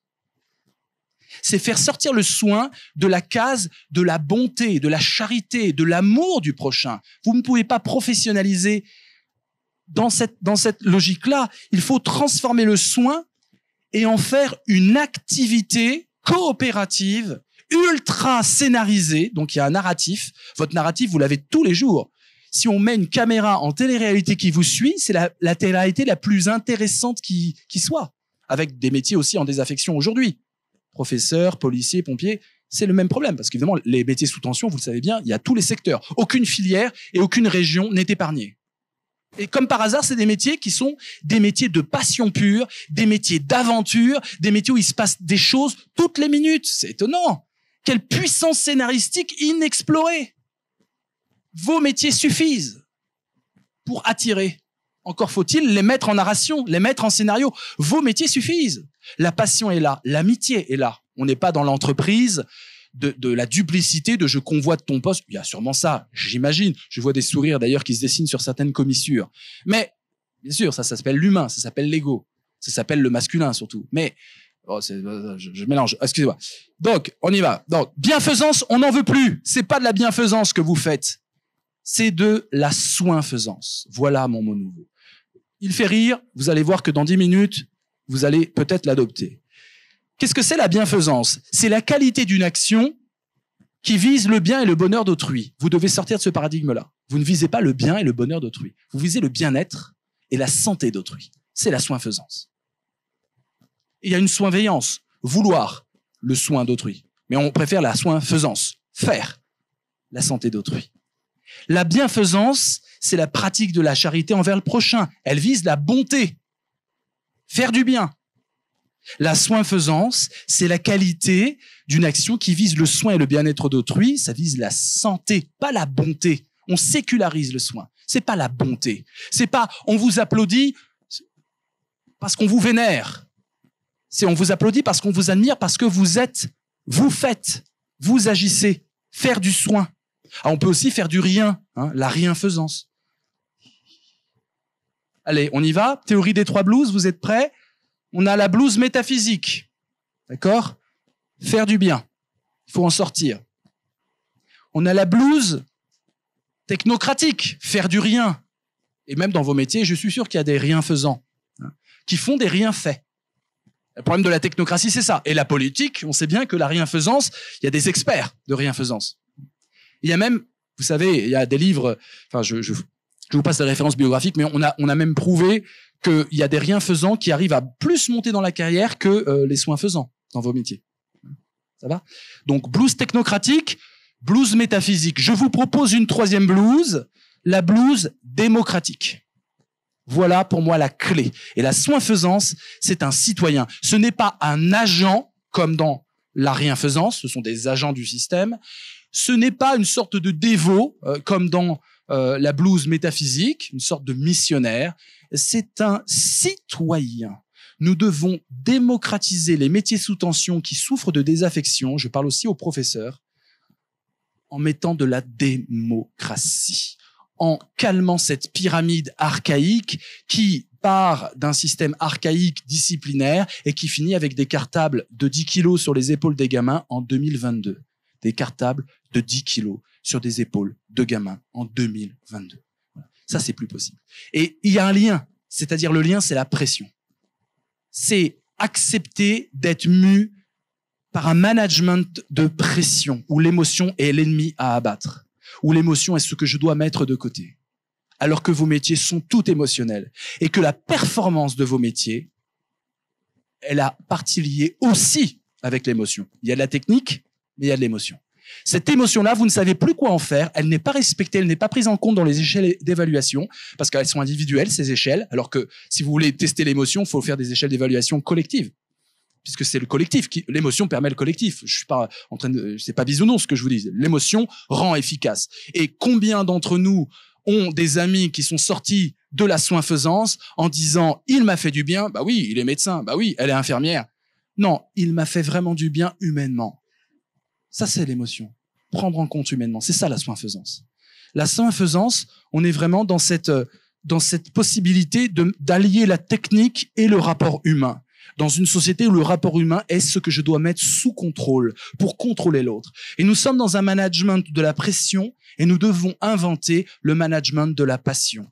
C'est faire sortir le soin de la case de la bonté, de la charité, de l'amour du prochain. Vous ne pouvez pas professionnaliser dans cette, dans cette logique-là. Il faut transformer le soin et en faire une activité coopérative, ultra scénarisée. Donc il y a un narratif. Votre narratif, vous l'avez tous les jours. Si on met une caméra en télé-réalité qui vous suit, c'est la, la télé-réalité la plus intéressante qui, qui soit, avec des métiers aussi en désaffection aujourd'hui. Professeurs, policiers, pompiers, c'est le même problème, parce qu'évidemment, les métiers sous tension, vous le savez bien, il y a tous les secteurs. Aucune filière et aucune région n'est épargnée. Et comme par hasard, c'est des métiers qui sont des métiers de passion pure, des métiers d'aventure, des métiers où il se passe des choses toutes les minutes. C'est étonnant. Quelle puissance scénaristique inexplorée. Vos métiers suffisent pour attirer. Encore faut-il les mettre en narration, les mettre en scénario. Vos métiers suffisent. La passion est là, l'amitié est là. On n'est pas dans l'entreprise de, la duplicité de je convoite ton poste. Il y a sûrement ça, j'imagine. Je vois des sourires d'ailleurs qui se dessinent sur certaines commissures. Mais bien sûr, ça, s'appelle l'humain, ça s'appelle l'ego, ça s'appelle le masculin surtout. Mais Oh, euh, euh, je, je, mélange, excusez-moi. Donc, on y va. Donc, bienfaisance, on n'en veut plus. C'est pas de la bienfaisance que vous faites. C'est de la soinfaisance. Voilà mon mot nouveau. Il fait rire, vous allez voir que dans dix minutes, vous allez peut-être l'adopter. Qu'est-ce que c'est la bienfaisance C'est la qualité d'une action qui vise le bien et le bonheur d'autrui. Vous devez sortir de ce paradigme-là. Vous ne visez pas le bien et le bonheur d'autrui. Vous visez le bien-être et la santé d'autrui. C'est la soinfaisance. Il y a une soinveillance, vouloir le soin d'autrui. Mais on préfère la soinfaisance, faire la santé d'autrui. La bienfaisance, c'est la pratique de la charité envers le prochain. Elle vise la bonté, faire du bien, la soinfaisance, c'est la qualité d'une action qui vise le soin et le bien-être d'autrui, ça vise la santé, pas la bonté. On sécularise le soin, c'est pas la bonté. C'est pas on vous applaudit parce qu'on vous vénère. C'est on vous applaudit parce qu'on vous admire parce que vous êtes, vous faites, vous agissez, faire du soin. Ah, on peut aussi faire du rien, hein, la rienfaisance. Allez, on y va. Théorie des trois blouses, vous êtes prêts on a la blouse métaphysique. D'accord Faire du bien. Il faut en sortir. On a la blouse technocratique. Faire du rien. Et même dans vos métiers, je suis sûr qu'il y a des rien faisants hein, qui font des rien faits. Le problème de la technocratie, c'est ça. Et la politique, on sait bien que la rienfaisance, il y a des experts de rienfaisance. Il y a même, vous savez, il y a des livres, enfin, je, vous passe la référence biographique, mais on a, on a même prouvé qu'il y a des riens-faisants qui arrivent à plus monter dans la carrière que euh, les soins faisants dans vos métiers. Ça va Donc blues technocratique, blues métaphysique. Je vous propose une troisième blues, la blues démocratique. Voilà pour moi la clé. Et la soinfaisance, c'est un citoyen. Ce n'est pas un agent comme dans la rienfaisance, ce sont des agents du système. Ce n'est pas une sorte de dévot euh, comme dans euh, la blouse métaphysique, une sorte de missionnaire. C'est un citoyen. Nous devons démocratiser les métiers sous tension qui souffrent de désaffection. Je parle aussi aux professeurs en mettant de la démocratie, en calmant cette pyramide archaïque qui part d'un système archaïque disciplinaire et qui finit avec des cartables de 10 kilos sur les épaules des gamins en 2022. Des cartables de 10 kilos sur des épaules de gamins en 2022. Ça, c'est plus possible. Et il y a un lien, c'est-à-dire le lien, c'est la pression. C'est accepter d'être mu par un management de pression où l'émotion est l'ennemi à abattre, où l'émotion est ce que je dois mettre de côté, alors que vos métiers sont tout émotionnels et que la performance de vos métiers, elle a partie liée aussi avec l'émotion. Il y a de la technique, mais il y a de l'émotion. Cette émotion-là, vous ne savez plus quoi en faire, elle n'est pas respectée, elle n'est pas prise en compte dans les échelles d'évaluation, parce qu'elles sont individuelles, ces échelles, alors que si vous voulez tester l'émotion, il faut faire des échelles d'évaluation collectives puisque c'est le collectif qui l'émotion permet le collectif. Je suis pas en train de c'est pas bisounours ce que je vous dis. L'émotion rend efficace. Et combien d'entre nous ont des amis qui sont sortis de la soinfaisance en disant il m'a fait du bien. Bah oui, il est médecin. Bah oui, elle est infirmière. Non, il m'a fait vraiment du bien humainement. Ça, c'est l'émotion. Prendre en compte humainement. C'est ça la faisance La faisance on est vraiment dans cette, euh, dans cette possibilité d'allier la technique et le rapport humain dans une société où le rapport humain est ce que je dois mettre sous contrôle pour contrôler l'autre. Et nous sommes dans un management de la pression et nous devons inventer le management de la passion.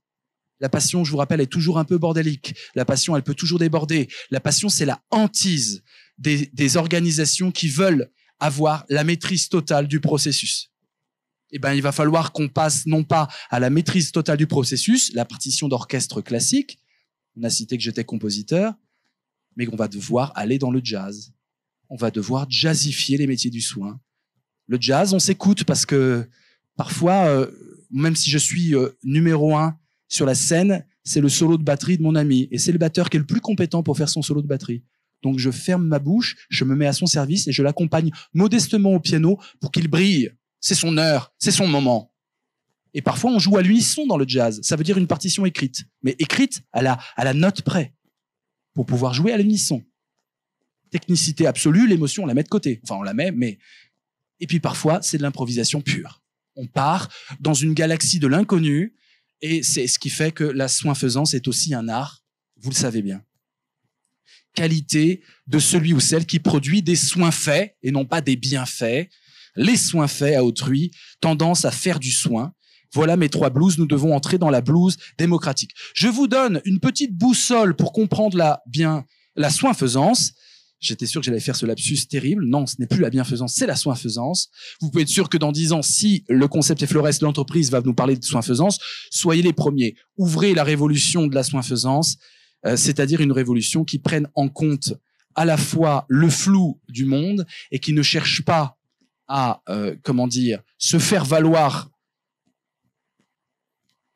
La passion, je vous rappelle, est toujours un peu bordélique. La passion, elle peut toujours déborder. La passion, c'est la hantise des organisations qui veulent avoir la maîtrise totale du processus eh ben, il va falloir qu'on passe non pas à la maîtrise totale du processus, la partition d'orchestre classique, on a cité que j'étais compositeur, mais qu'on va devoir aller dans le jazz. On va devoir jazzifier les métiers du soin. Le jazz, on s'écoute parce que parfois, euh, même si je suis euh, numéro un sur la scène, c'est le solo de batterie de mon ami. Et c'est le batteur qui est le plus compétent pour faire son solo de batterie. Donc je ferme ma bouche, je me mets à son service et je l'accompagne modestement au piano pour qu'il brille. C'est son heure, c'est son moment. Et parfois on joue à l'unisson dans le jazz. Ça veut dire une partition écrite, mais écrite à la, à la note près, pour pouvoir jouer à l'unisson. Technicité absolue, l'émotion on la met de côté. Enfin on la met, mais... Et puis parfois c'est de l'improvisation pure. On part dans une galaxie de l'inconnu, et c'est ce qui fait que la soin faisance est aussi un art, vous le savez bien qualité de celui ou celle qui produit des soins faits et non pas des bienfaits. Les soins faits à autrui, tendance à faire du soin. Voilà mes trois blouses, nous devons entrer dans la blouse démocratique. Je vous donne une petite boussole pour comprendre la bien la soinfaisance. J'étais sûr que j'allais faire ce lapsus terrible. Non, ce n'est plus la bienfaisance, c'est la soinfaisance. Vous pouvez être sûr que dans dix ans, si le concept de l'entreprise va nous parler de soinfaisance, soyez les premiers. Ouvrez la révolution de la soinfaisance. Euh, c'est-à-dire une révolution qui prenne en compte à la fois le flou du monde et qui ne cherche pas à, euh, comment dire, se faire valoir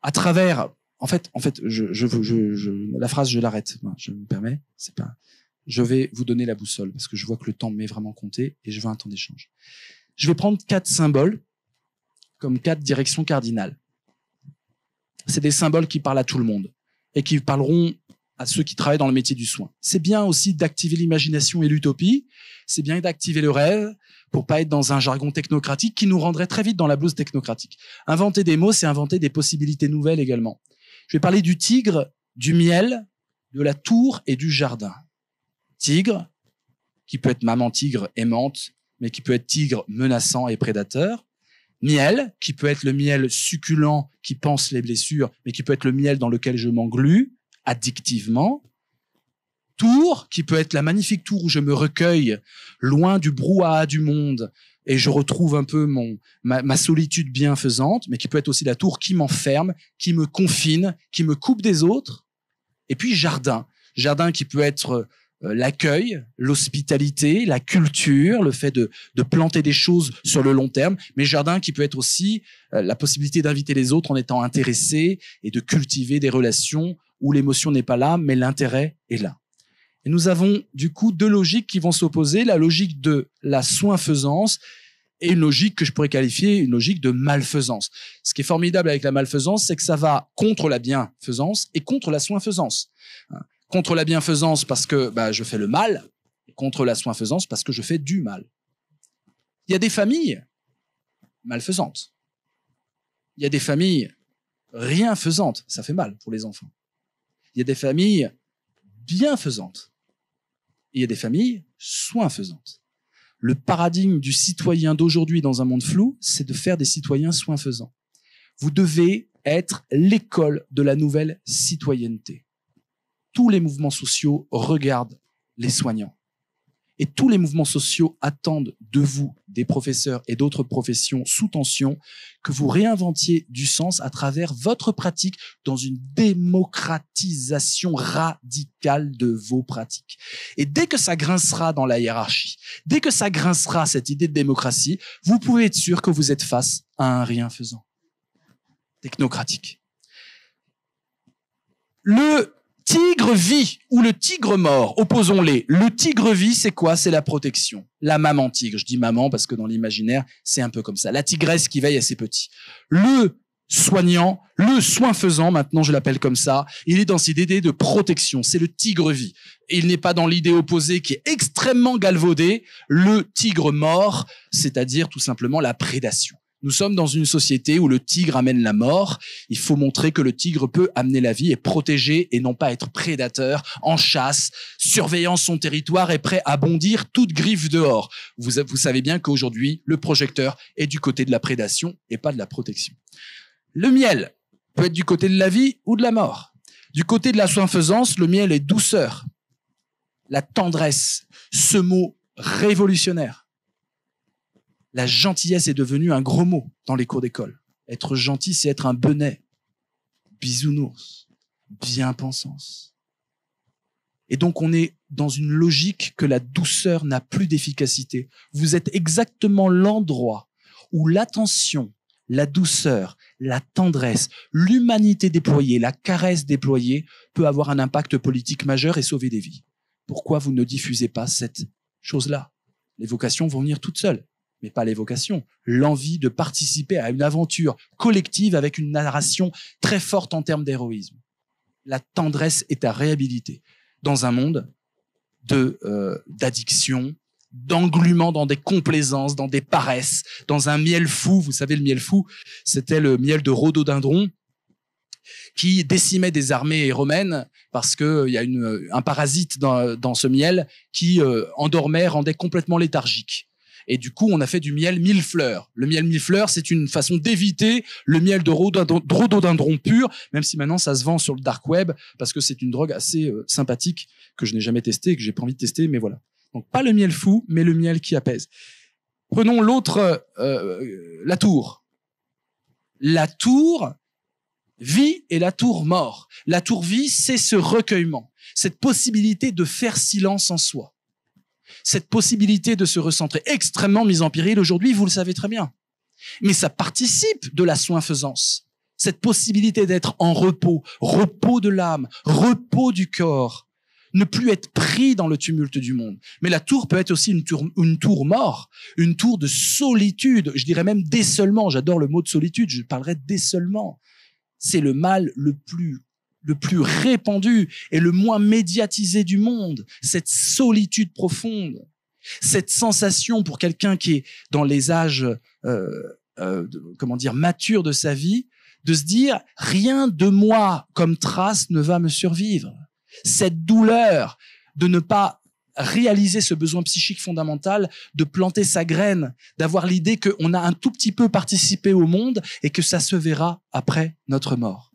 à travers. En fait, en fait, je, je, je, je la phrase, je l'arrête. Je me permets. C'est pas. Je vais vous donner la boussole parce que je vois que le temps m'est vraiment compté et je veux un temps d'échange. Je vais prendre quatre symboles comme quatre directions cardinales. C'est des symboles qui parlent à tout le monde et qui parleront à ceux qui travaillent dans le métier du soin. C'est bien aussi d'activer l'imagination et l'utopie, c'est bien d'activer le rêve pour pas être dans un jargon technocratique qui nous rendrait très vite dans la blouse technocratique. Inventer des mots, c'est inventer des possibilités nouvelles également. Je vais parler du tigre, du miel, de la tour et du jardin. Tigre, qui peut être maman tigre aimante, mais qui peut être tigre menaçant et prédateur. Miel, qui peut être le miel succulent qui pense les blessures, mais qui peut être le miel dans lequel je m'englue addictivement. Tour, qui peut être la magnifique tour où je me recueille loin du brouhaha du monde et je retrouve un peu mon, ma, solitude bienfaisante, mais qui peut être aussi la tour qui m'enferme, qui me confine, qui me coupe des autres. Et puis jardin, jardin qui peut être euh, l'accueil, l'hospitalité, la culture, le fait de, de, planter des choses sur le long terme, mais jardin qui peut être aussi euh, la possibilité d'inviter les autres en étant intéressé et de cultiver des relations où l'émotion n'est pas là, mais l'intérêt est là. Et nous avons du coup deux logiques qui vont s'opposer, la logique de la soinfaisance et une logique que je pourrais qualifier une logique de malfaisance. Ce qui est formidable avec la malfaisance, c'est que ça va contre la bienfaisance et contre la soinfaisance. Hein, contre la bienfaisance parce que bah, je fais le mal, contre la soinfaisance parce que je fais du mal. Il y a des familles malfaisantes. Il y a des familles rien faisantes. Ça fait mal pour les enfants. Il y a des familles bienfaisantes et il y a des familles soinfaisantes. Le paradigme du citoyen d'aujourd'hui dans un monde flou, c'est de faire des citoyens soinfaisants. Vous devez être l'école de la nouvelle citoyenneté. Tous les mouvements sociaux regardent les soignants. Et tous les mouvements sociaux attendent de vous, des professeurs et d'autres professions sous tension, que vous réinventiez du sens à travers votre pratique dans une démocratisation radicale de vos pratiques. Et dès que ça grincera dans la hiérarchie, dès que ça grincera cette idée de démocratie, vous pouvez être sûr que vous êtes face à un rien faisant technocratique. Le tigre vie ou le tigre mort, opposons-les. Le tigre vie c'est quoi C'est la protection. La maman tigre. Je dis maman parce que dans l'imaginaire, c'est un peu comme ça. La tigresse qui veille à ses petits. Le soignant, le soin faisant, maintenant je l'appelle comme ça, il est dans cette idée de protection, c'est le tigre vie. Il n'est pas dans l'idée opposée qui est extrêmement galvaudée, le tigre mort, c'est-à-dire tout simplement la prédation. Nous sommes dans une société où le tigre amène la mort. Il faut montrer que le tigre peut amener la vie et protéger et non pas être prédateur, en chasse, surveillant son territoire et prêt à bondir toute griffe dehors. Vous, savez bien qu'aujourd'hui, le projecteur est du côté de la prédation et pas de la protection. Le miel peut être du côté de la vie ou de la mort. Du côté de la soinfaisance, le miel est douceur, la tendresse, ce mot révolutionnaire la gentillesse est devenue un gros mot dans les cours d'école. Être gentil, c'est être un benet, bisounours, bien-pensance. Et donc on est dans une logique que la douceur n'a plus d'efficacité. Vous êtes exactement l'endroit où l'attention, la douceur, la tendresse, l'humanité déployée, la caresse déployée peut avoir un impact politique majeur et sauver des vies. Pourquoi vous ne diffusez pas cette chose-là Les vocations vont venir toutes seules mais pas l'évocation, l'envie de participer à une aventure collective avec une narration très forte en termes d'héroïsme. La tendresse est à réhabiliter dans un monde de euh, d'addiction, d'englument dans des complaisances, dans des paresses, dans un miel fou. Vous savez, le miel fou, c'était le miel de rhododendron qui décimait des armées romaines parce qu'il euh, y a euh, un parasite dans, ce miel qui endormait, rendait complètement léthargique. Et du coup, on a fait du miel mille fleurs. Le miel mille fleurs, c'est une façon d'éviter le miel de rhododendron pur, même si maintenant ça se vend sur le dark web parce que c'est une drogue assez euh, sympathique que je n'ai jamais testée et que j'ai pas envie de tester, mais voilà. Donc pas le miel fou, mais le miel qui apaise. Prenons l'autre, euh, la tour. La tour vie et la tour mort. La tour vie, c'est ce recueillement, cette possibilité de faire silence en soi cette possibilité de se recentrer extrêmement mise en péril aujourd'hui, vous le savez très bien. Mais ça participe de la soinfaisance. Cette possibilité d'être en repos, repos de l'âme, repos du corps, ne plus être pris dans le tumulte du monde. Mais la tour peut être aussi une tour, une mort, une tour de solitude, je dirais même seulement j'adore le mot de solitude, je parlerai seulement, C'est le mal le plus le plus répandu et le moins médiatisé du monde, cette solitude profonde, cette sensation pour quelqu'un qui est dans les âges, euh, euh, comment dire, matures de sa vie, de se dire rien de moi comme trace ne va me survivre. Cette douleur de ne pas réaliser ce besoin psychique fondamental de planter sa graine, d'avoir l'idée qu'on a un tout petit peu participé au monde et que ça se verra après notre mort.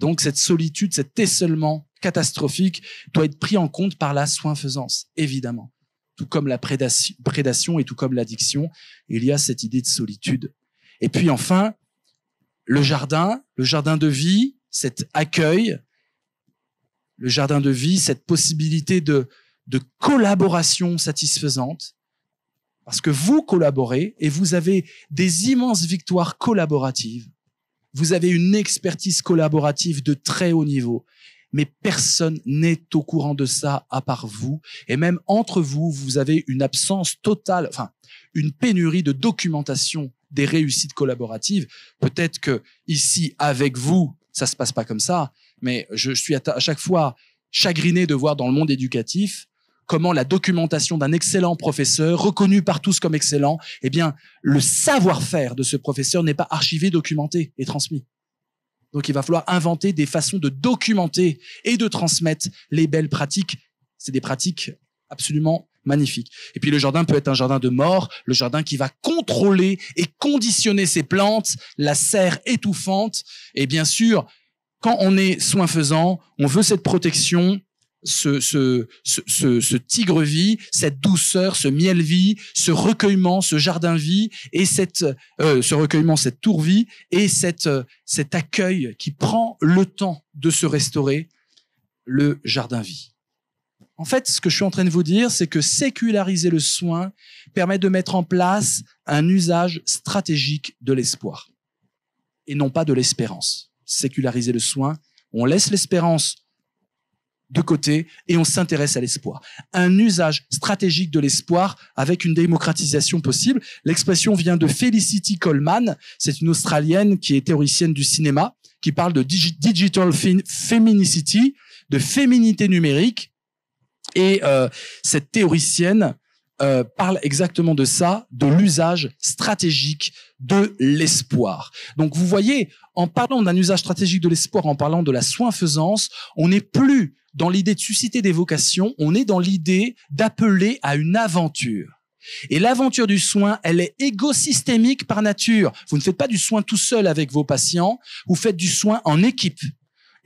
Donc cette solitude, cet esseulement catastrophique doit être pris en compte par la soinfaisance, évidemment. Tout comme la prédation, et tout comme l'addiction, il y a cette idée de solitude. Et puis enfin, le jardin, le jardin de vie, cet accueil, le jardin de vie, cette possibilité de collaboration satisfaisante, parce que vous collaborez et vous avez des immenses victoires collaboratives vous avez une expertise collaborative de très haut niveau. Mais personne n'est au courant de ça à part vous. Et même entre vous, vous avez une absence totale, enfin, une pénurie de documentation des réussites collaboratives. Peut-être que ici, avec vous, ça se passe pas comme ça, mais je suis à chaque fois chagriné de voir dans le monde éducatif comment la documentation d'un excellent professeur, reconnu par tous comme excellent, eh bien, le savoir-faire de ce professeur n'est pas archivé, documenté et transmis. Donc, il va falloir inventer des façons de documenter et de transmettre les belles pratiques. C'est des pratiques absolument magnifiques. Et puis, le jardin peut être un jardin de mort, le jardin qui va contrôler et conditionner ses plantes, la serre étouffante. Et bien sûr, quand on est soin faisant, on veut cette protection ce, tigre-vie, cette douceur, ce miel-vie, ce recueillement, ce jardin-vie, et euh, ce recueillement, cette tour-vie, et euh, cet accueil qui prend le temps de se restaurer, le jardin-vie. En fait, ce que je suis en train de vous dire, c'est que séculariser le soin permet de mettre en place un usage stratégique de l'espoir, et non pas de l'espérance. Séculariser le soin, on laisse l'espérance de côté et on s'intéresse à l'espoir. Un usage stratégique de l'espoir avec une démocratisation possible. L'expression vient de Felicity Coleman, c'est une Australienne qui est théoricienne du cinéma, qui parle de digital feminicity, de féminité numérique. Et euh, cette théoricienne euh, parle exactement de ça, de l'usage stratégique de l'espoir. Donc vous voyez, en parlant d'un usage stratégique de l'espoir, en parlant de la soin faisance, on n'est plus dans l'idée de susciter des vocations, on est dans l'idée d'appeler à une aventure. Et l'aventure du soin, elle est écosystémique par nature. Vous ne faites pas du soin tout seul avec vos patients, vous faites du soin en équipe.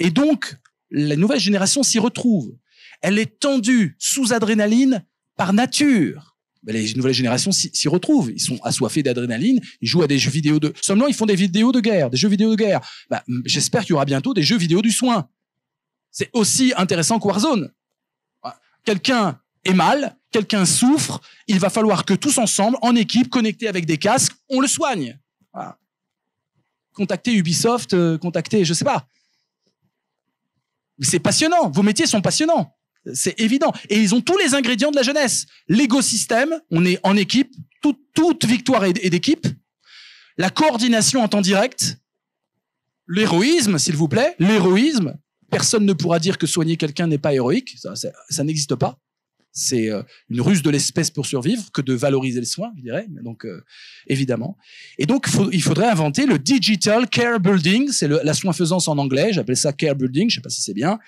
Et donc, la nouvelle génération s'y retrouve. Elle est tendue, sous adrénaline, par nature. Ben, les nouvelles générations s'y retrouvent. Ils sont assoiffés d'adrénaline. Ils jouent à des jeux vidéo de. Seulement, ils font des vidéos de guerre, des jeux vidéo de guerre. Ben, j'espère qu'il y aura bientôt des jeux vidéo du soin. C'est aussi intéressant que Warzone. Ah, quelqu'un est mal, quelqu'un souffre. Il va falloir que tous ensemble, en équipe, connectés avec des casques, on le soigne. Voilà. Ah. Contactez Ubisoft, euh, contactez, je sais pas. C'est passionnant. Vos métiers sont passionnants. C'est évident. Et ils ont tous les ingrédients de la jeunesse. L'écosystème, on est en équipe, toute, victoire est d'équipe. La coordination en temps direct. L'héroïsme, s'il vous plaît. L'héroïsme. Personne ne pourra dire que soigner quelqu'un n'est pas héroïque. ça n'existe pas c'est euh, une ruse de l'espèce pour survivre que de valoriser le soin, je dirais. Donc, euh, évidemment. Et donc, il faudrait inventer le digital care building. C'est la soin faisance en anglais. J'appelle ça care building. Je sais pas si c'est bien.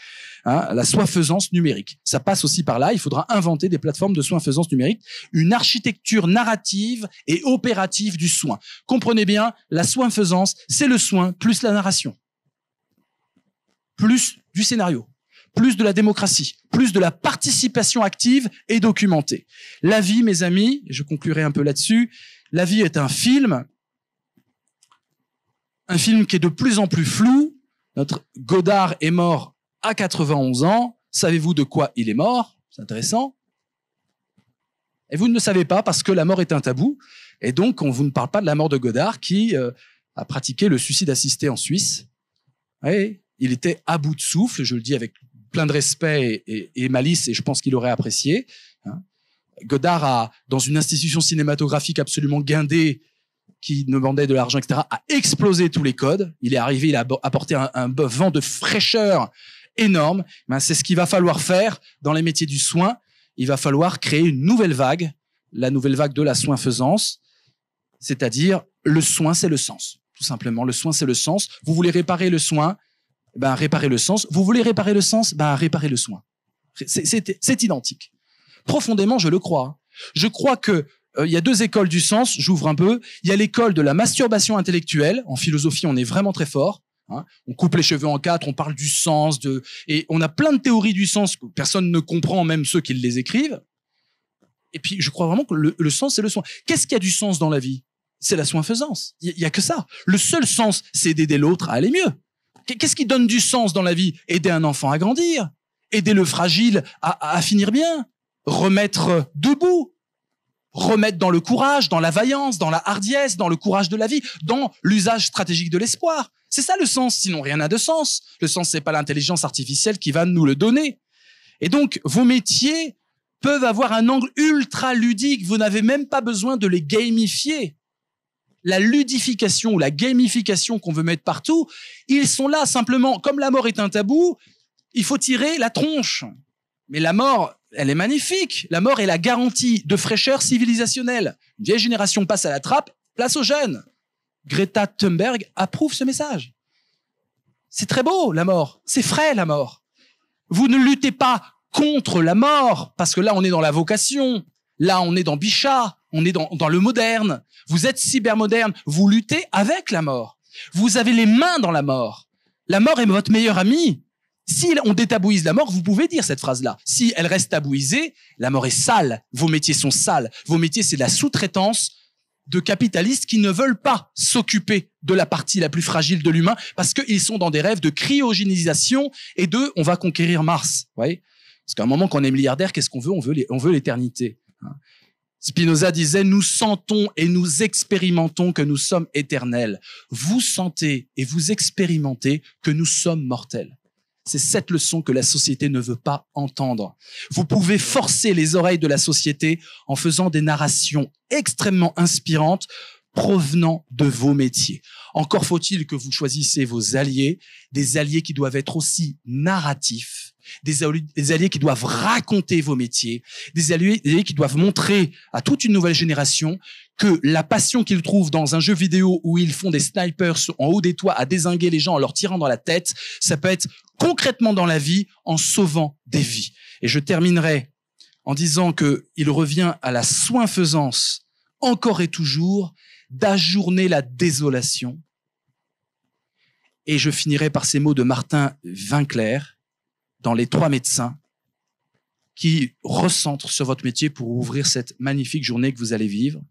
Hein. La soin faisance numérique. Ça passe aussi par là. Il faudra inventer des plateformes de faisance numérique, une architecture narrative et opérative du soin. Comprenez bien, la soin faisance, c'est le soin plus la narration, plus du scénario plus de la démocratie, plus de la participation active et documentée. La vie, mes amis, je conclurai un peu là-dessus, la vie est un film, un film qui est de plus en plus flou. Notre Godard est mort à 91 ans. Savez-vous de quoi il est mort C'est intéressant. Et vous ne le savez pas parce que la mort est un tabou. Et donc, on vous ne parle pas de la mort de Godard qui euh, a pratiqué le suicide assisté en Suisse. il était à bout de souffle, je le dis avec plein de respect et, malice, et je pense qu'il aurait apprécié. Hein. Godard a, dans une institution cinématographique absolument guindée, qui demandait de l'argent, etc., a explosé tous les codes. Il est arrivé, il a apporté un, vent de fraîcheur énorme. Eh ben, c'est ce qu'il va falloir faire dans les métiers du soin. Il va falloir créer une nouvelle vague, la nouvelle vague de la soinfaisance, c'est-à-dire le soin, c'est le sens. Tout simplement, le soin, c'est le sens. Vous voulez réparer le soin, eh ben, réparer le sens. Vous voulez réparer le sens Ben, réparer le soin. C'est identique. Profondément, je le crois. Je crois que euh, il y a deux écoles du sens, j'ouvre un peu. Il y a l'école de la masturbation intellectuelle. En philosophie, on est vraiment très fort. Hein. On coupe les cheveux en quatre, on parle du sens, de... et on a plein de théories du sens que personne ne comprend, même ceux qui les écrivent. Et puis, je crois vraiment que le, sens, c'est le soin. Qu'est-ce qu'il y a du sens dans la vie C'est la soinfaisance. Il y, a que ça. Le seul sens, c'est d'aider l'autre à aller mieux. Qu'est-ce qui donne du sens dans la vie Aider un enfant à grandir, aider le fragile à, finir bien, remettre debout, remettre dans le courage, dans la vaillance, dans la hardiesse, dans le courage de la vie, dans l'usage stratégique de l'espoir. C'est ça le sens, sinon rien n'a de sens. Le sens, c'est pas l'intelligence artificielle qui va nous le donner. Et donc, vos métiers peuvent avoir un angle ultra ludique. Vous n'avez même pas besoin de les gamifier la ludification ou la gamification qu'on veut mettre partout, ils sont là simplement, comme la mort est un tabou, il faut tirer la tronche. Mais la mort, elle est magnifique. La mort est la garantie de fraîcheur civilisationnelle. Une vieille génération passe à la trappe, place aux jeunes. Greta Thunberg approuve ce message. C'est très beau, la mort. C'est frais, la mort. Vous ne luttez pas contre la mort, parce que là, on est dans la vocation. Là, on est dans Bichat on est dans, le moderne, vous êtes cybermoderne, vous luttez avec la mort. Vous avez les mains dans la mort. La mort est votre meilleur ami. Si on détabouise la mort, vous pouvez dire cette phrase-là. Si elle reste tabouisée, la mort est sale. Vos métiers sont sales. Vos métiers, c'est de la sous-traitance de capitalistes qui ne veulent pas s'occuper de la partie la plus fragile de l'humain parce qu'ils sont dans des rêves de cryogénisation et de on va conquérir Mars. Vous voyez parce qu'à un moment, qu'on est milliardaire, qu'est-ce qu'on veut On veut l'éternité. Spinoza disait, nous sentons et nous expérimentons que nous sommes éternels. Vous sentez et vous expérimentez que nous sommes mortels. C'est cette leçon que la société ne veut pas entendre. Vous pouvez forcer les oreilles de la société en faisant des narrations extrêmement inspirantes provenant de vos métiers. Encore faut-il que vous choisissiez vos alliés, des alliés qui doivent être aussi narratifs des alliés, qui doivent raconter vos métiers, des alliés, qui doivent montrer à toute une nouvelle génération que la passion qu'ils trouvent dans un jeu vidéo où ils font des snipers en haut des toits à désinguer les gens en leur tirant dans la tête, ça peut être concrètement dans la vie en sauvant des vies. Et je terminerai en disant qu'il revient à la soinfaisance encore et toujours d'ajourner la désolation. Et je finirai par ces mots de Martin Vinclair dans les trois médecins qui recentrent sur votre métier pour ouvrir cette magnifique journée que vous allez vivre.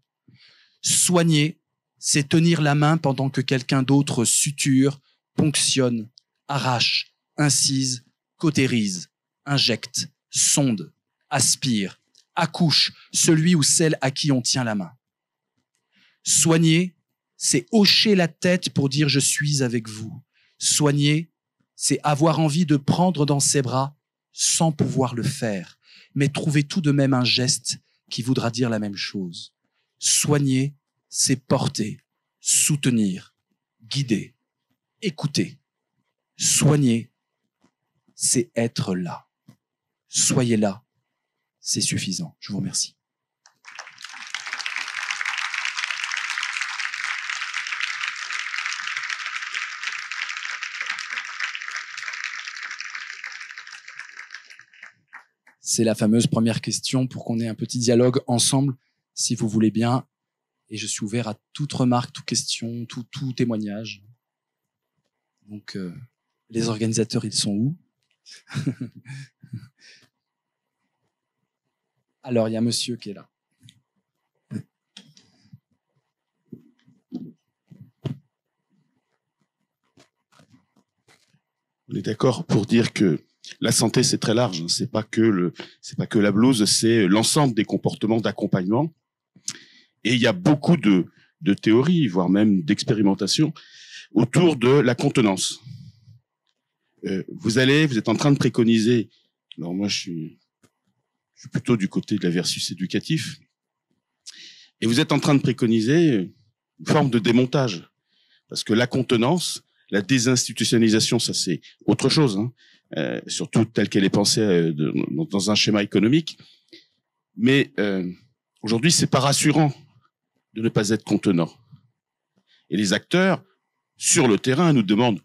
Soigner, c'est tenir la main pendant que quelqu'un d'autre suture, ponctionne, arrache, incise, cautérise, injecte, sonde, aspire, accouche celui ou celle à qui on tient la main. Soigner, c'est hocher la tête pour dire je suis avec vous. Soigner, c'est avoir envie de prendre dans ses bras sans pouvoir le faire, mais trouver tout de même un geste qui voudra dire la même chose. Soigner, c'est porter, soutenir, guider, écouter. Soigner, c'est être là. Soyez là, c'est suffisant. Je vous remercie. c'est la fameuse première question pour qu'on ait un petit dialogue ensemble, si vous voulez bien. Et je suis ouvert à toute remarque, toute question, tout, tout témoignage. Donc, euh, les organisateurs, ils sont où Alors, il y a monsieur qui est là. On est d'accord pour dire que la santé c'est très large, hein. c'est pas que le, c'est pas que la blouse, c'est l'ensemble des comportements d'accompagnement. Et il y a beaucoup de, de théories, voire même d'expérimentations autour de la contenance. Euh, vous allez, vous êtes en train de préconiser. Alors moi, je suis, je suis plutôt du côté de la versus éducatif. Et vous êtes en train de préconiser une forme de démontage, parce que la contenance, la désinstitutionnalisation, ça c'est autre chose. Hein. Euh, surtout telle qu'elle est pensée euh, dans un schéma économique. Mais euh, aujourd'hui, c'est pas rassurant de ne pas être contenant. Et les acteurs sur le terrain nous demandent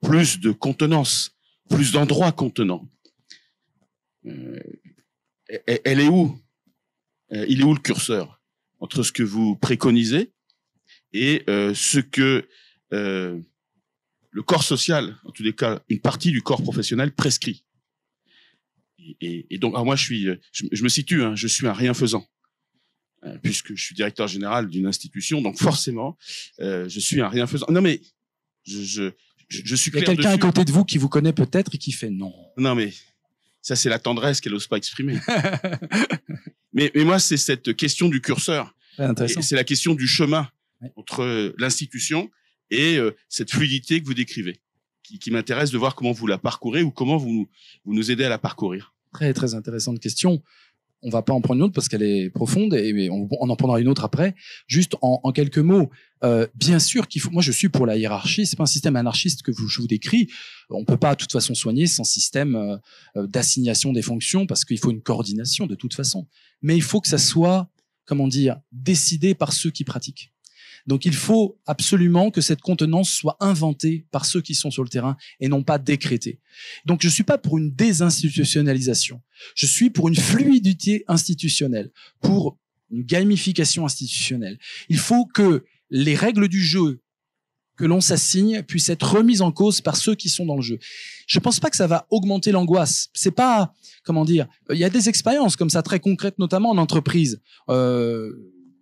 plus de contenance, plus d'endroits contenants. Euh, elle est où Il est où le curseur entre ce que vous préconisez et ce que le corps social, en tous les cas, une partie du corps professionnel prescrit. Et, donc, ah, moi, je suis, je, me situe, hein, je suis un rien faisant, euh, puisque je suis directeur général d'une institution, donc forcément, euh, je suis un rien faisant. Non, mais je, je, je suis. Il y a quelqu'un à côté de vous qui vous connaît peut-être et qui fait non. Non, mais ça, c'est la tendresse qu'elle n'ose pas exprimer. mais, moi, c'est cette question du curseur. C'est la question du chemin entre l'institution et euh, cette fluidité que vous décrivez, qui, m'intéresse de voir comment vous la parcourez ou comment vous, nous aidez à la parcourir. Très, très intéressante question. On va pas en prendre une autre parce qu'elle est profonde et on, en prendra une autre après. Juste en, quelques mots, euh, bien sûr qu'il faut. Moi, je suis pour la hiérarchie. C'est pas un système anarchiste que vous, je vous décris. On peut pas de toute façon soigner sans système euh, d'assignation des fonctions parce qu'il faut une coordination de toute façon. Mais il faut que ça soit, comment dire, décidé par ceux qui pratiquent. Donc il faut absolument que cette contenance soit inventée par ceux qui sont sur le terrain et non pas décrétée. Donc je suis pas pour une désinstitutionnalisation. Je suis pour une fluidité institutionnelle, pour une gamification institutionnelle. Il faut que les règles du jeu que l'on s'assigne puissent être remises en cause par ceux qui sont dans le jeu. Je ne pense pas que ça va augmenter l'angoisse. C'est pas comment dire. Il y a des expériences comme ça très concrètes, notamment en entreprise. Euh,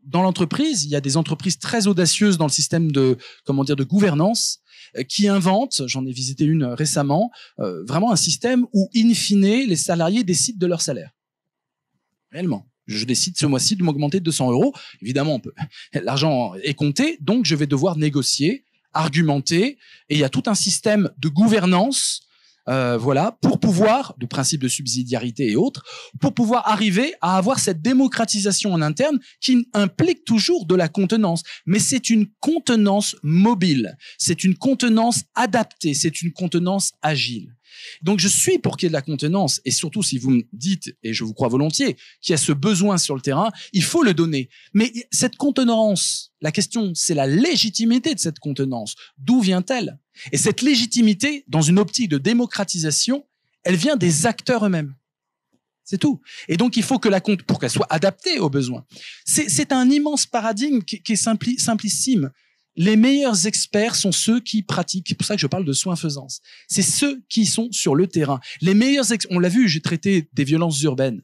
dans l'entreprise, il y a des entreprises très audacieuses dans le système de comment dire de gouvernance euh, qui inventent, j'en ai visité une euh, récemment, euh, vraiment un système où in fine les salariés décident de leur salaire. Réellement. Je décide ce mois-ci de m'augmenter de 200 euros. Évidemment, l'argent est compté, donc je vais devoir négocier, argumenter, et il y a tout un système de gouvernance euh, voilà, pour pouvoir, du principe de subsidiarité et autres, pour pouvoir arriver à avoir cette démocratisation en interne qui implique toujours de la contenance. Mais c'est une contenance mobile, c'est une contenance adaptée, c'est une contenance agile. Donc je suis pour qu'il y ait de la contenance, et surtout si vous me dites, et je vous crois volontiers, qu'il y a ce besoin sur le terrain, il faut le donner. Mais cette contenance, la question, c'est la légitimité de cette contenance. D'où vient-elle Et cette légitimité, dans une optique de démocratisation, elle vient des acteurs eux-mêmes. C'est tout. Et donc, il faut que la compte, pour qu'elle soit adaptée aux besoins. C'est un immense paradigme qui, est simplissime. Les meilleurs experts sont ceux qui pratiquent. C'est pour ça que je parle de soins-faisance. C'est ceux qui sont sur le terrain. Les meilleurs, on l'a vu, j'ai traité des violences urbaines.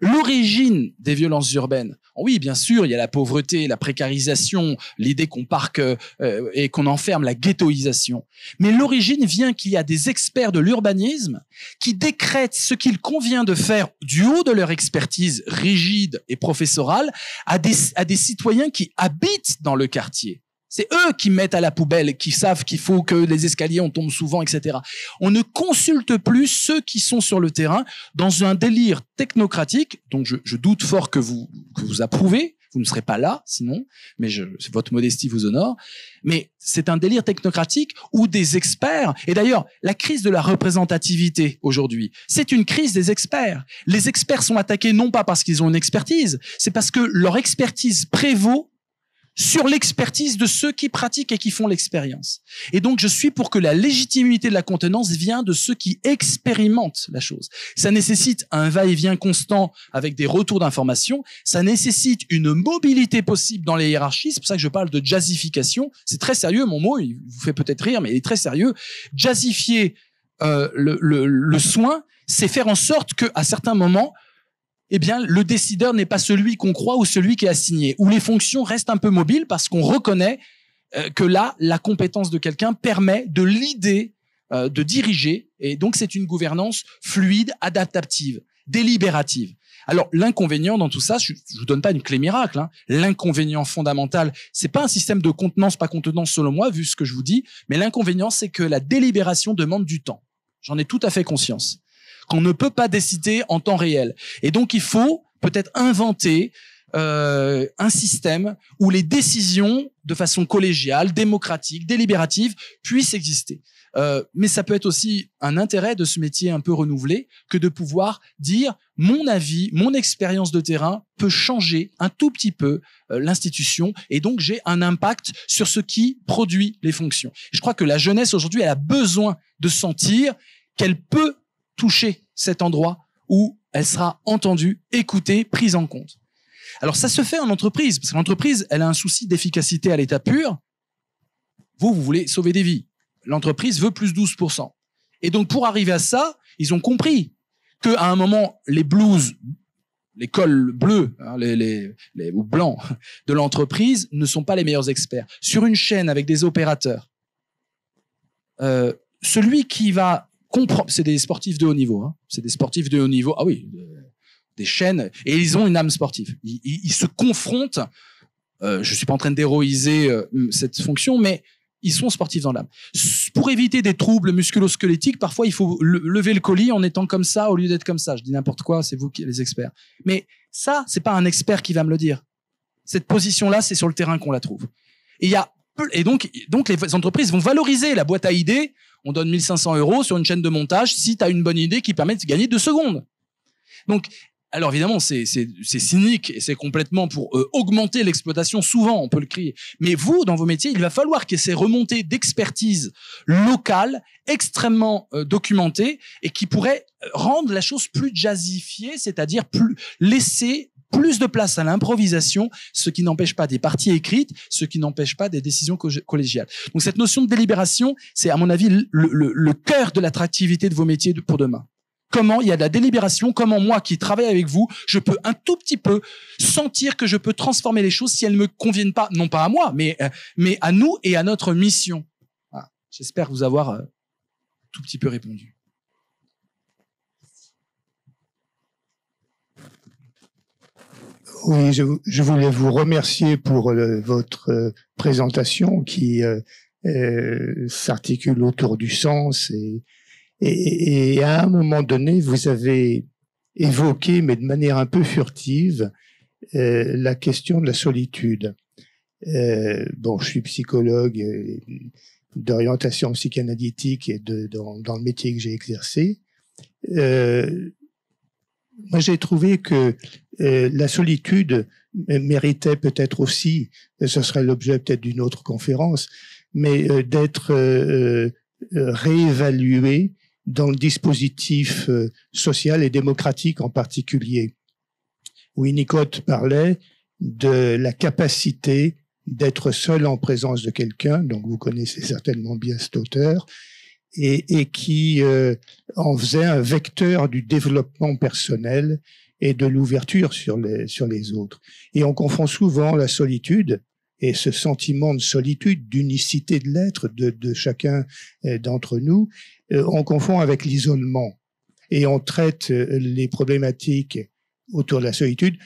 L'origine des violences urbaines. Oh oui, bien sûr, il y a la pauvreté, la précarisation, l'idée qu'on parque euh, et qu'on enferme, la ghettoisation. Mais l'origine vient qu'il y a des experts de l'urbanisme qui décrètent ce qu'il convient de faire du haut de leur expertise rigide et professorale à des citoyens qui habitent dans le quartier. C'est eux qui mettent à la poubelle, qui savent qu'il faut que les escaliers, on tombe souvent, etc. On ne consulte plus ceux qui sont sur le terrain dans un délire technocratique, dont je, doute fort que vous, que vous approuvez, vous ne serez pas là sinon, mais je, votre modestie vous honore. Mais c'est un délire technocratique où des experts, et d'ailleurs la crise de la représentativité aujourd'hui, c'est une crise des experts. Les experts sont attaqués non pas parce qu'ils ont une expertise, c'est parce que leur expertise prévaut sur l'expertise de ceux qui pratiquent et qui font l'expérience. Et donc, je suis pour que la légitimité de la contenance vienne de ceux qui expérimentent la chose. Ça nécessite un va-et-vient constant avec des retours d'informations. Ça nécessite une mobilité possible dans les hiérarchies. C'est pour ça que je parle de jazzification. C'est très sérieux, mon mot. Il vous fait peut-être rire, mais il est très sérieux. Jazzifier euh, le, le soin, c'est faire en sorte qu'à certains moments, eh bien, le décideur n'est pas celui qu'on croit ou celui qui est assigné, Ou les fonctions restent un peu mobiles parce qu'on reconnaît euh, que là, la compétence de quelqu'un permet de l'idée euh, de diriger, et donc c'est une gouvernance fluide, adaptative, délibérative. Alors l'inconvénient dans tout ça, je, vous donne pas une clé miracle. Hein. L'inconvénient fondamental, c'est pas un système de contenance pas contenance selon moi, vu ce que je vous dis, mais l'inconvénient c'est que la délibération demande du temps. J'en ai tout à fait conscience qu'on ne peut pas décider en temps réel. Et donc il faut peut-être inventer euh, un système où les décisions, de façon collégiale, démocratique, délibérative, puissent exister. Euh, mais ça peut être aussi un intérêt de ce métier un peu renouvelé que de pouvoir dire mon avis, mon expérience de terrain peut changer un tout petit peu euh, l'institution et donc j'ai un impact sur ce qui produit les fonctions. Je crois que la jeunesse aujourd'hui, elle a besoin de sentir qu'elle peut toucher cet endroit où elle sera entendue, écoutée, prise en compte. Alors ça se fait en entreprise, parce que l'entreprise, elle a un souci d'efficacité à l'état pur. Vous, vous voulez sauver des vies. L'entreprise veut plus 12%. Et donc pour arriver à ça, ils ont compris qu'à un moment, les blouses, les cols bleus hein, les, ou blancs de l'entreprise ne sont pas les meilleurs experts. Sur une chaîne avec des opérateurs, euh, celui qui va c'est des sportifs de haut niveau. Hein. C'est des sportifs de haut niveau. Ah oui, euh, des chaînes. Et ils ont une âme sportive. Ils, se confrontent. je euh, je suis pas en train d'héroïser euh, cette fonction, mais ils sont sportifs dans l'âme. Pour éviter des troubles musculo-squelettiques, parfois il faut lever le colis en étant comme ça au lieu d'être comme ça. Je dis n'importe quoi, c'est vous qui êtes les experts. Mais ça, c'est pas un expert qui va me le dire. Cette position-là, c'est sur le terrain qu'on la trouve. il y a et donc, donc les entreprises vont valoriser la boîte à idées. On donne 1500 euros sur une chaîne de montage si tu as une bonne idée qui permet de gagner deux secondes. Donc, alors évidemment, c'est cynique et c'est complètement pour euh, augmenter l'exploitation. Souvent, on peut le crier. Mais vous, dans vos métiers, il va falloir que ces remontées d'expertise locale extrêmement euh, documentées et qui pourraient euh, rendre la chose plus jazzifiée, c'est-à-dire plus laissée plus de place à l'improvisation, ce qui n'empêche pas des parties écrites, ce qui n'empêche pas des décisions collégiales. Donc cette notion de délibération, c'est à mon avis le, le, cœur de l'attractivité de vos métiers pour demain. Comment il y a de la délibération, comment moi qui travaille avec vous, je peux un tout petit peu sentir que je peux transformer les choses si elles ne me conviennent pas, non pas à moi, mais, euh, mais à nous et à notre mission. J'espère vous avoir un euh, tout petit peu répondu. Oui, je, je, voulais vous remercier pour euh, votre euh, présentation qui euh, s'articule autour du sens et, et, et, à un moment donné, vous avez évoqué, mais de manière un peu furtive, la question de la solitude. bon, je suis psychologue d'orientation psychanalytique et de, dans, dans, le métier que j'ai exercé. moi, j'ai trouvé que euh, la solitude méritait peut-être aussi, ce serait l'objet peut-être d'une autre conférence, mais euh, d'être euh, réévaluée dans le dispositif social et démocratique en particulier. Winnicott parlait de la capacité d'être seul en présence de quelqu'un, donc vous connaissez certainement bien cet auteur, et qui en faisait un vecteur du développement personnel et de l'ouverture sur les, sur les autres. Et on confond souvent la solitude et ce sentiment de solitude, d'unicité de l'être de, de chacun euh, d'entre nous, euh, on confond avec l'isolement. Et on traite euh, les problématiques autour de la solitude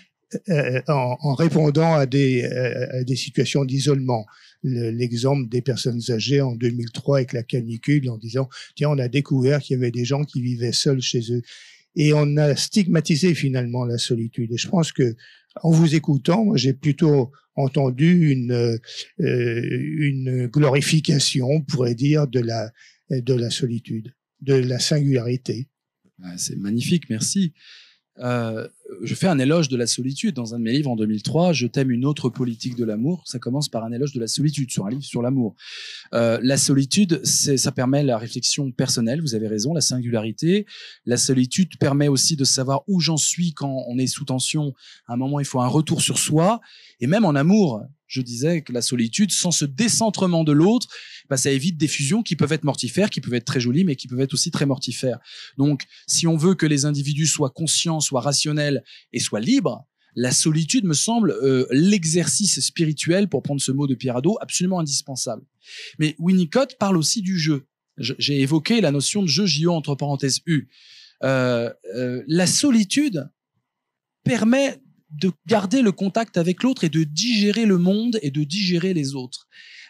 en, en, répondant à des, à des situations d'isolement. L'exemple des personnes âgées en 2003 avec la canicule, en disant, tiens, on a découvert qu'il y avait des gens qui vivaient seuls chez eux et on a stigmatisé finalement la solitude. Et je pense que en vous écoutant, j'ai plutôt entendu une euh, une glorification, on pourrait dire, de la de la solitude, de la singularité. Ah, c'est magnifique, merci. Euh, je fais un éloge de la solitude dans un de mes livres en 2003. Je t'aime une autre politique de l'amour. Ça commence par un éloge de la solitude sur un livre sur l'amour. Euh, la solitude, ça permet la réflexion personnelle. Vous avez raison, la singularité. La solitude permet aussi de savoir où j'en suis quand on est sous tension. À un moment, il faut un retour sur soi. Et même en amour, je disais que la solitude, sans ce décentrement de l'autre, bah, ça évite des fusions qui peuvent être mortifères, qui peuvent être très jolies, mais qui peuvent être aussi très mortifères. Donc, si on veut que les individus soient conscients, soient rationnels et soient libres, la solitude me semble euh, l'exercice spirituel, pour prendre ce mot de Pirado, absolument indispensable. Mais Winnicott parle aussi du jeu. J'ai évoqué la notion de jeu JO entre parenthèses U. Euh, euh, la solitude permet de garder le contact avec l'autre et de digérer le monde et de digérer les autres.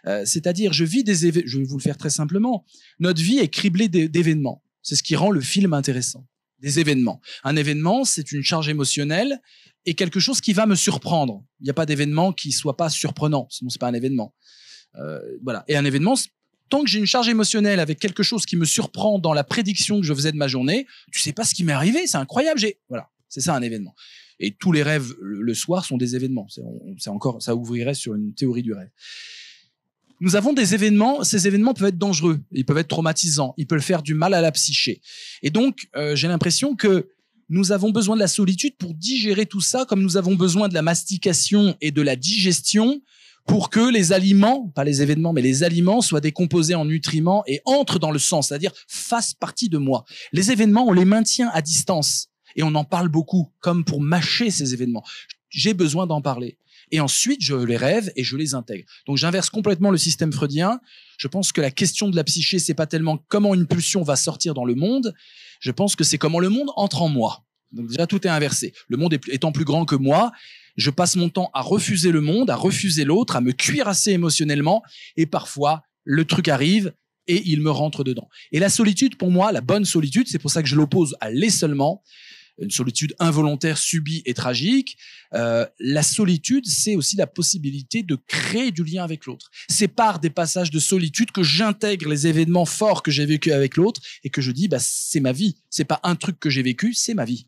Euh, c'est-à-dire, je vis des événements, je vais vous le faire très simplement, notre vie est criblée d'événements. C'est ce qui rend le film intéressant, des événements. Un événement, c'est une charge émotionnelle et quelque chose qui va me surprendre. Il n'y a pas d'événement qui soit pas surprenant, sinon c'est pas un événement. Euh, voilà. Et un événement, tant que j'ai une charge émotionnelle avec quelque chose qui me surprend dans la prédiction que je faisais de ma journée, tu sais pas ce qui m'est arrivé, c'est incroyable. J'ai voilà, c'est ça un événement. Et tous les rêves le soir sont des événements. C'est encore, ça ouvrirait sur une théorie du rêve. Nous avons des événements, ces événements peuvent être dangereux, ils peuvent être traumatisants, ils peuvent faire du mal à la psyché. Et donc, euh, j'ai l'impression que nous avons besoin de la solitude pour digérer tout ça, comme nous avons besoin de la mastication et de la digestion pour que les aliments, pas les événements, mais les aliments soient décomposés en nutriments et entrent dans le sang, c'est-à-dire fassent partie de moi. Les événements, on les maintient à distance et on en parle beaucoup, comme pour mâcher ces événements. J'ai besoin d'en parler. Et ensuite, je les rêve et je les intègre. Donc, j'inverse complètement le système freudien. Je pense que la question de la psyché, c'est pas tellement comment une pulsion va sortir dans le monde. Je pense que c'est comment le monde entre en moi. Donc, déjà, tout est inversé. Le monde étant plus grand que moi, je passe mon temps à refuser le monde, à refuser l'autre, à me cuirasser émotionnellement. Et parfois, le truc arrive et il me rentre dedans. Et la solitude, pour moi, la bonne solitude, c'est pour ça que je l'oppose à seulement » une solitude involontaire, subie et tragique. Euh, la solitude, c'est aussi la possibilité de créer du lien avec l'autre. C'est par des passages de solitude que j'intègre les événements forts que j'ai vécu avec l'autre et que je dis, bah, c'est ma vie. C'est pas un truc que j'ai vécu, c'est ma vie.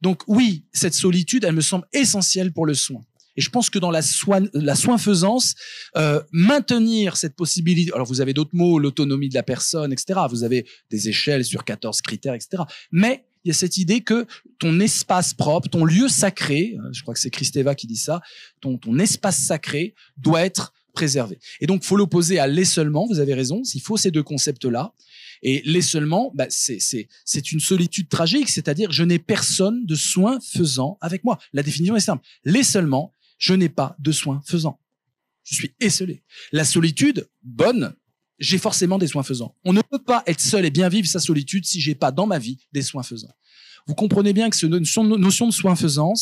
Donc oui, cette solitude, elle me semble essentielle pour le soin. Et je pense que dans la, soin, la soinfaisance, euh, maintenir cette possibilité, alors vous avez d'autres mots, l'autonomie de la personne, etc. Vous avez des échelles sur 14 critères, etc. Mais il y a cette idée que ton espace propre, ton lieu sacré, je crois que c'est Christeva qui dit ça, ton, espace sacré doit être préservé. Et donc, faut l'opposer à seulement. vous avez raison, il faut ces deux concepts-là. Et l'esseulement, bah, c'est une solitude tragique, c'est-à-dire je n'ai personne de soin faisant avec moi. La définition est simple. seulement, je n'ai pas de soin faisant. Je suis esselé. La solitude, bonne, j'ai forcément des soins faisants. On ne peut pas être seul et bien vivre sa solitude si j'ai pas dans ma vie des soins faisants. Vous comprenez bien que ce notion, de soins faisants,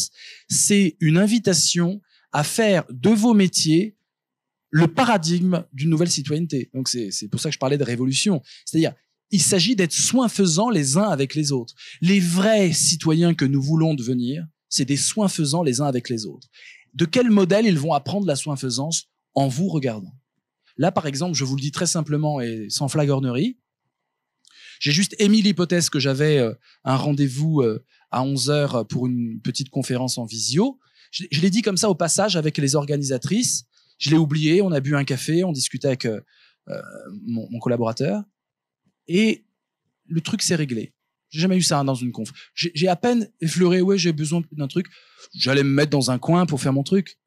c'est une invitation à faire de vos métiers le paradigme d'une nouvelle citoyenneté. Donc c'est pour ça que je parlais de révolution. C'est-à-dire, il s'agit d'être soins faisants les uns avec les autres. Les vrais citoyens que nous voulons devenir, c'est des soins faisants les uns avec les autres. De quel modèle ils vont apprendre la soins faisance en vous regardant Là, par exemple, je vous le dis très simplement et sans flagornerie, j'ai juste émis l'hypothèse que j'avais euh, un rendez-vous euh, à 11h pour une petite conférence en visio. Je, l'ai dit comme ça au passage avec les organisatrices. Je l'ai oublié, on a bu un café, on discutait avec euh, mon, collaborateur. Et le truc s'est réglé. J'ai jamais eu ça hein, dans une conf. J'ai à peine effleuré, oui, j'ai besoin d'un truc. J'allais me mettre dans un coin pour faire mon truc.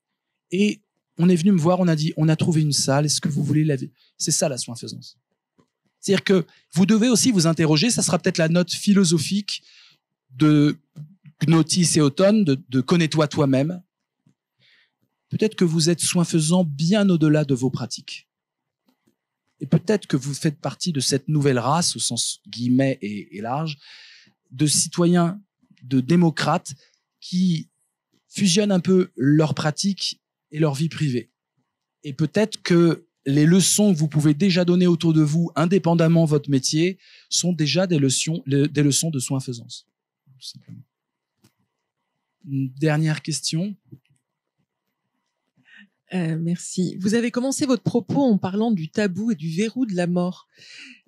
Et on est venu me voir, on a dit, on a trouvé une salle, est-ce que vous voulez la C'est ça la soinfaisance. C'est-à-dire que vous devez aussi vous interroger, ça sera peut-être la note philosophique de Gnotis et Automne, de, connais-toi toi-même. Peut-être que vous êtes soin faisant bien au-delà de vos pratiques. Et peut-être que vous faites partie de cette nouvelle race, au sens guillemets et large, de citoyens, de démocrates qui fusionnent un peu leurs pratiques et leur vie privée. Et peut-être que les leçons que vous pouvez déjà donner autour de vous, indépendamment de votre métier, sont déjà des leçons, des leçons de soins-faisance. Une dernière question. Euh, merci. Vous avez commencé votre propos en parlant du tabou et du verrou de la mort.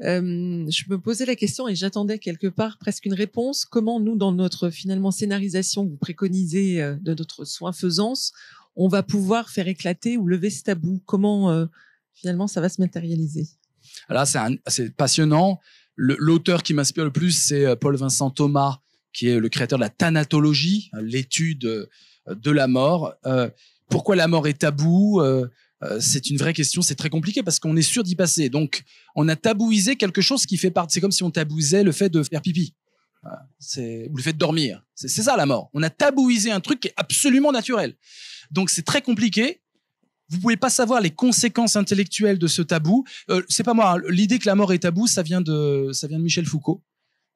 Euh, je me posais la question et j'attendais quelque part presque une réponse. Comment nous, dans notre finalement scénarisation, vous préconisez euh, de notre soins-faisance on va pouvoir faire éclater ou lever ce tabou Comment euh, finalement ça va se matérialiser ah Là, c'est passionnant. L'auteur qui m'inspire le plus, c'est euh, Paul Vincent Thomas, qui est le créateur de la thanatologie, euh, l'étude de la mort. pourquoi la mort est tabou c'est une vraie question, c'est très compliqué parce qu'on est sûr d'y passer. Donc, on a tabouisé quelque chose qui fait partie. C'est comme si on tabouisait le fait de faire pipi. C'est vous le faites dormir. C'est ça la mort. On a tabouisé un truc qui est absolument naturel. Donc c'est très compliqué. Vous pouvez pas savoir les conséquences intellectuelles de ce tabou. Euh, c'est pas moi. Hein. L'idée que la mort est tabou, ça vient de ça vient de Michel Foucault.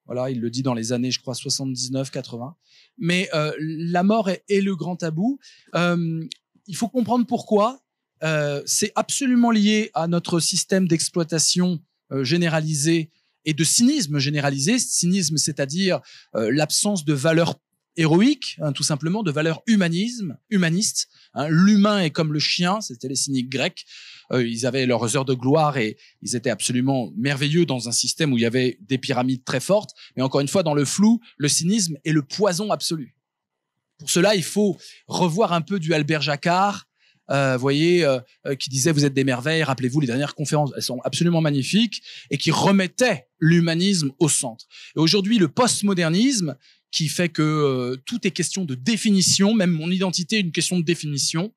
Voilà, il le dit dans les années, je crois, 79, 80. Mais euh, la mort est, le grand tabou. Euh, il faut comprendre pourquoi. c'est absolument lié à notre système d'exploitation généralisé et de cynisme généralisé. Cynisme, c'est-à-dire euh, l'absence de valeurs héroïques, hein, tout simplement, de valeurs humanisme, humaniste. Hein. L'humain est comme le chien, c'était les cyniques grecs. Euh, ils avaient leurs heures de gloire et ils étaient absolument merveilleux dans un système où il y avait des pyramides très fortes. Mais encore une fois, dans le flou, le cynisme est le poison absolu. Pour cela, il faut revoir un peu du Albert Jacquard, euh, voyez, euh, euh, qui disait « vous êtes des merveilles, rappelez-vous les dernières conférences, elles sont absolument magnifiques, et qui remettaient l'humanisme au centre. Et aujourd'hui, le postmodernisme, qui fait que tout est question de définition, même mon identité est une question de définition,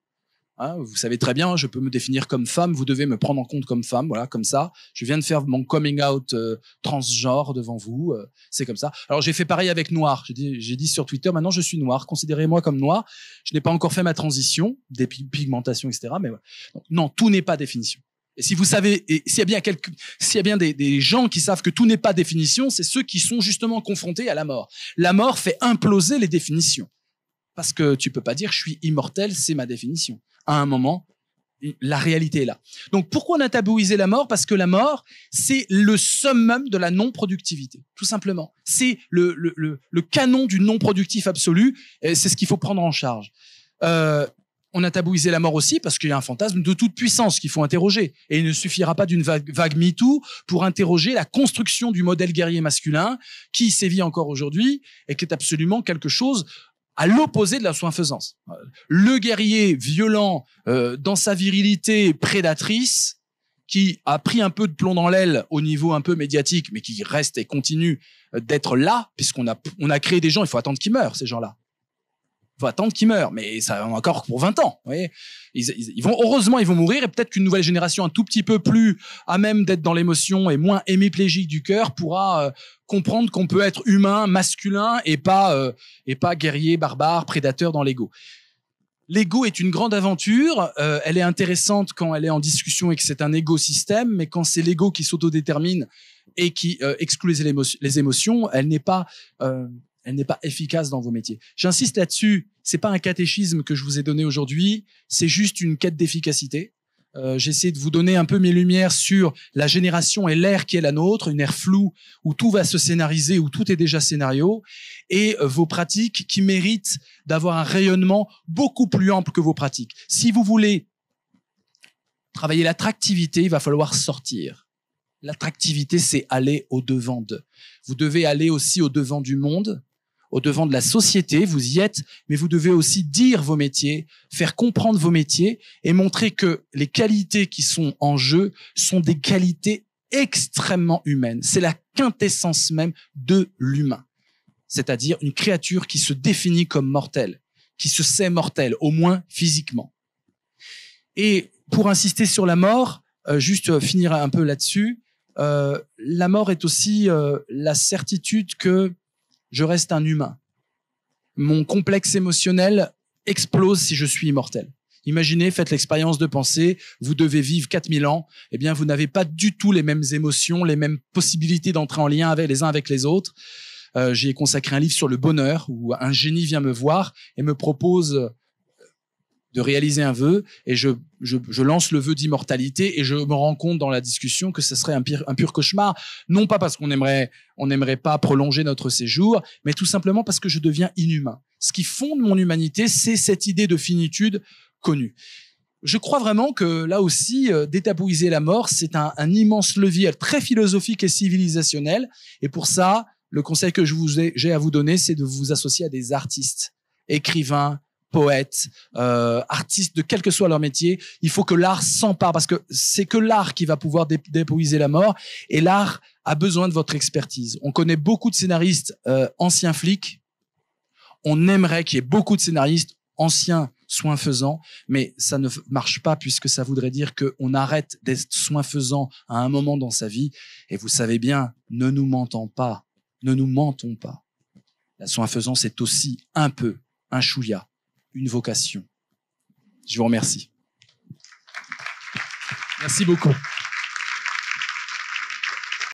Hein, vous savez très bien, je peux me définir comme femme, vous devez me prendre en compte comme femme, voilà, comme ça. Je viens de faire mon coming out euh, transgenre devant vous, euh, c'est comme ça. Alors j'ai fait pareil avec noir. J'ai dit, sur Twitter, maintenant je suis noir, considérez-moi comme noir. Je n'ai pas encore fait ma transition, des pigmentations, etc. Mais voilà. non, tout n'est pas définition. Et si vous savez, s'il y a bien s'il y a bien des, des, gens qui savent que tout n'est pas définition, c'est ceux qui sont justement confrontés à la mort. La mort fait imploser les définitions. Parce que tu peux pas dire je suis immortel, c'est ma définition à un moment, la réalité est là. Donc pourquoi on a tabouisé la mort Parce que la mort, c'est le summum de la non-productivité, tout simplement. C'est le, canon du non-productif absolu, c'est ce qu'il faut prendre en charge. Euh, on a tabouisé la mort aussi parce qu'il y a un fantasme de toute puissance qu'il faut interroger. Et il ne suffira pas d'une vague, vague MeToo pour interroger la construction du modèle guerrier masculin qui sévit encore aujourd'hui et qui est absolument quelque chose à l'opposé de la soinfaisance. Le guerrier violent euh, dans sa virilité prédatrice, qui a pris un peu de plomb dans l'aile au niveau un peu médiatique, mais qui reste et continue euh, d'être là, puisqu'on a, on a créé des gens, il faut attendre qu'ils meurent, ces gens-là faut attendre qu'ils meurent. Mais ça va encore pour 20 ans. Vous voyez ils, vont heureusement, ils vont mourir et peut-être qu'une nouvelle génération un tout petit peu plus à même d'être dans l'émotion et moins hémiplégique du cœur pourra euh, comprendre qu'on peut être humain, masculin et pas euh, et pas guerrier, barbare, prédateur dans l'ego. L'ego est une grande aventure. Euh, elle est intéressante quand elle est en discussion et que c'est un égo mais quand c'est l'ego qui s'autodétermine et qui exclut les, les, émotions, elle n'est pas elle n'est pas efficace dans vos métiers. J'insiste là-dessus, c'est pas un catéchisme que je vous ai donné aujourd'hui, c'est juste une quête d'efficacité. Euh, J'essaie de vous donner un peu mes lumières sur la génération et l'ère qui est la nôtre, une ère floue où tout va se scénariser, où tout est déjà scénario, et euh, vos pratiques qui méritent d'avoir un rayonnement beaucoup plus ample que vos pratiques. Si vous voulez travailler l'attractivité, il va falloir sortir. L'attractivité, c'est aller au devant d'eux. Vous devez aller aussi au devant du monde au devant de la société, vous y êtes, mais vous devez aussi dire vos métiers, faire comprendre vos métiers et montrer que les qualités qui sont en jeu sont des qualités extrêmement humaines. C'est la quintessence même de l'humain, c'est-à-dire une créature qui se définit comme mortelle, qui se sait mortelle, au moins physiquement. Et pour insister sur la mort, euh, juste euh, finir un peu là-dessus, euh, la mort est aussi la certitude que je reste un humain. Mon complexe émotionnel explose si je suis immortel. Imaginez, faites l'expérience de penser, vous devez vivre 4000 ans, eh bien, vous n'avez pas du tout les mêmes émotions, les mêmes possibilités d'entrer en lien avec les uns avec les autres. Euh, J'ai consacré un livre sur le bonheur où un génie vient me voir et me propose de réaliser un vœu et je, lance le vœu d'immortalité et je me rends compte dans la discussion que ce serait un, pire, un pur cauchemar, non pas parce qu'on aimerait on n'aimerait pas prolonger notre séjour, mais tout simplement parce que je deviens inhumain. Ce qui fonde mon humanité, c'est cette idée de finitude connue. Je crois vraiment que là aussi, euh, détabouiser la mort, c'est un, immense levier très philosophique et civilisationnel. Et pour ça, le conseil que je vous j'ai à vous donner, c'est de vous associer à des artistes, écrivains, poètes, euh, artistes, de quel que soit leur métier. Il faut que l'art s'empare parce que c'est que l'art qui va pouvoir dépoiser la mort et l'art a besoin de votre expertise. On connaît beaucoup de scénaristes euh, anciens flics. On aimerait qu'il y ait beaucoup de scénaristes anciens soins faisants, mais ça ne marche pas puisque ça voudrait dire qu'on arrête d'être soins faisants à un moment dans sa vie. Et vous savez bien, ne nous mentons pas, ne nous mentons pas. La soins-faisants, c'est aussi un peu un chouïa une vocation. Je vous remercie. Merci beaucoup.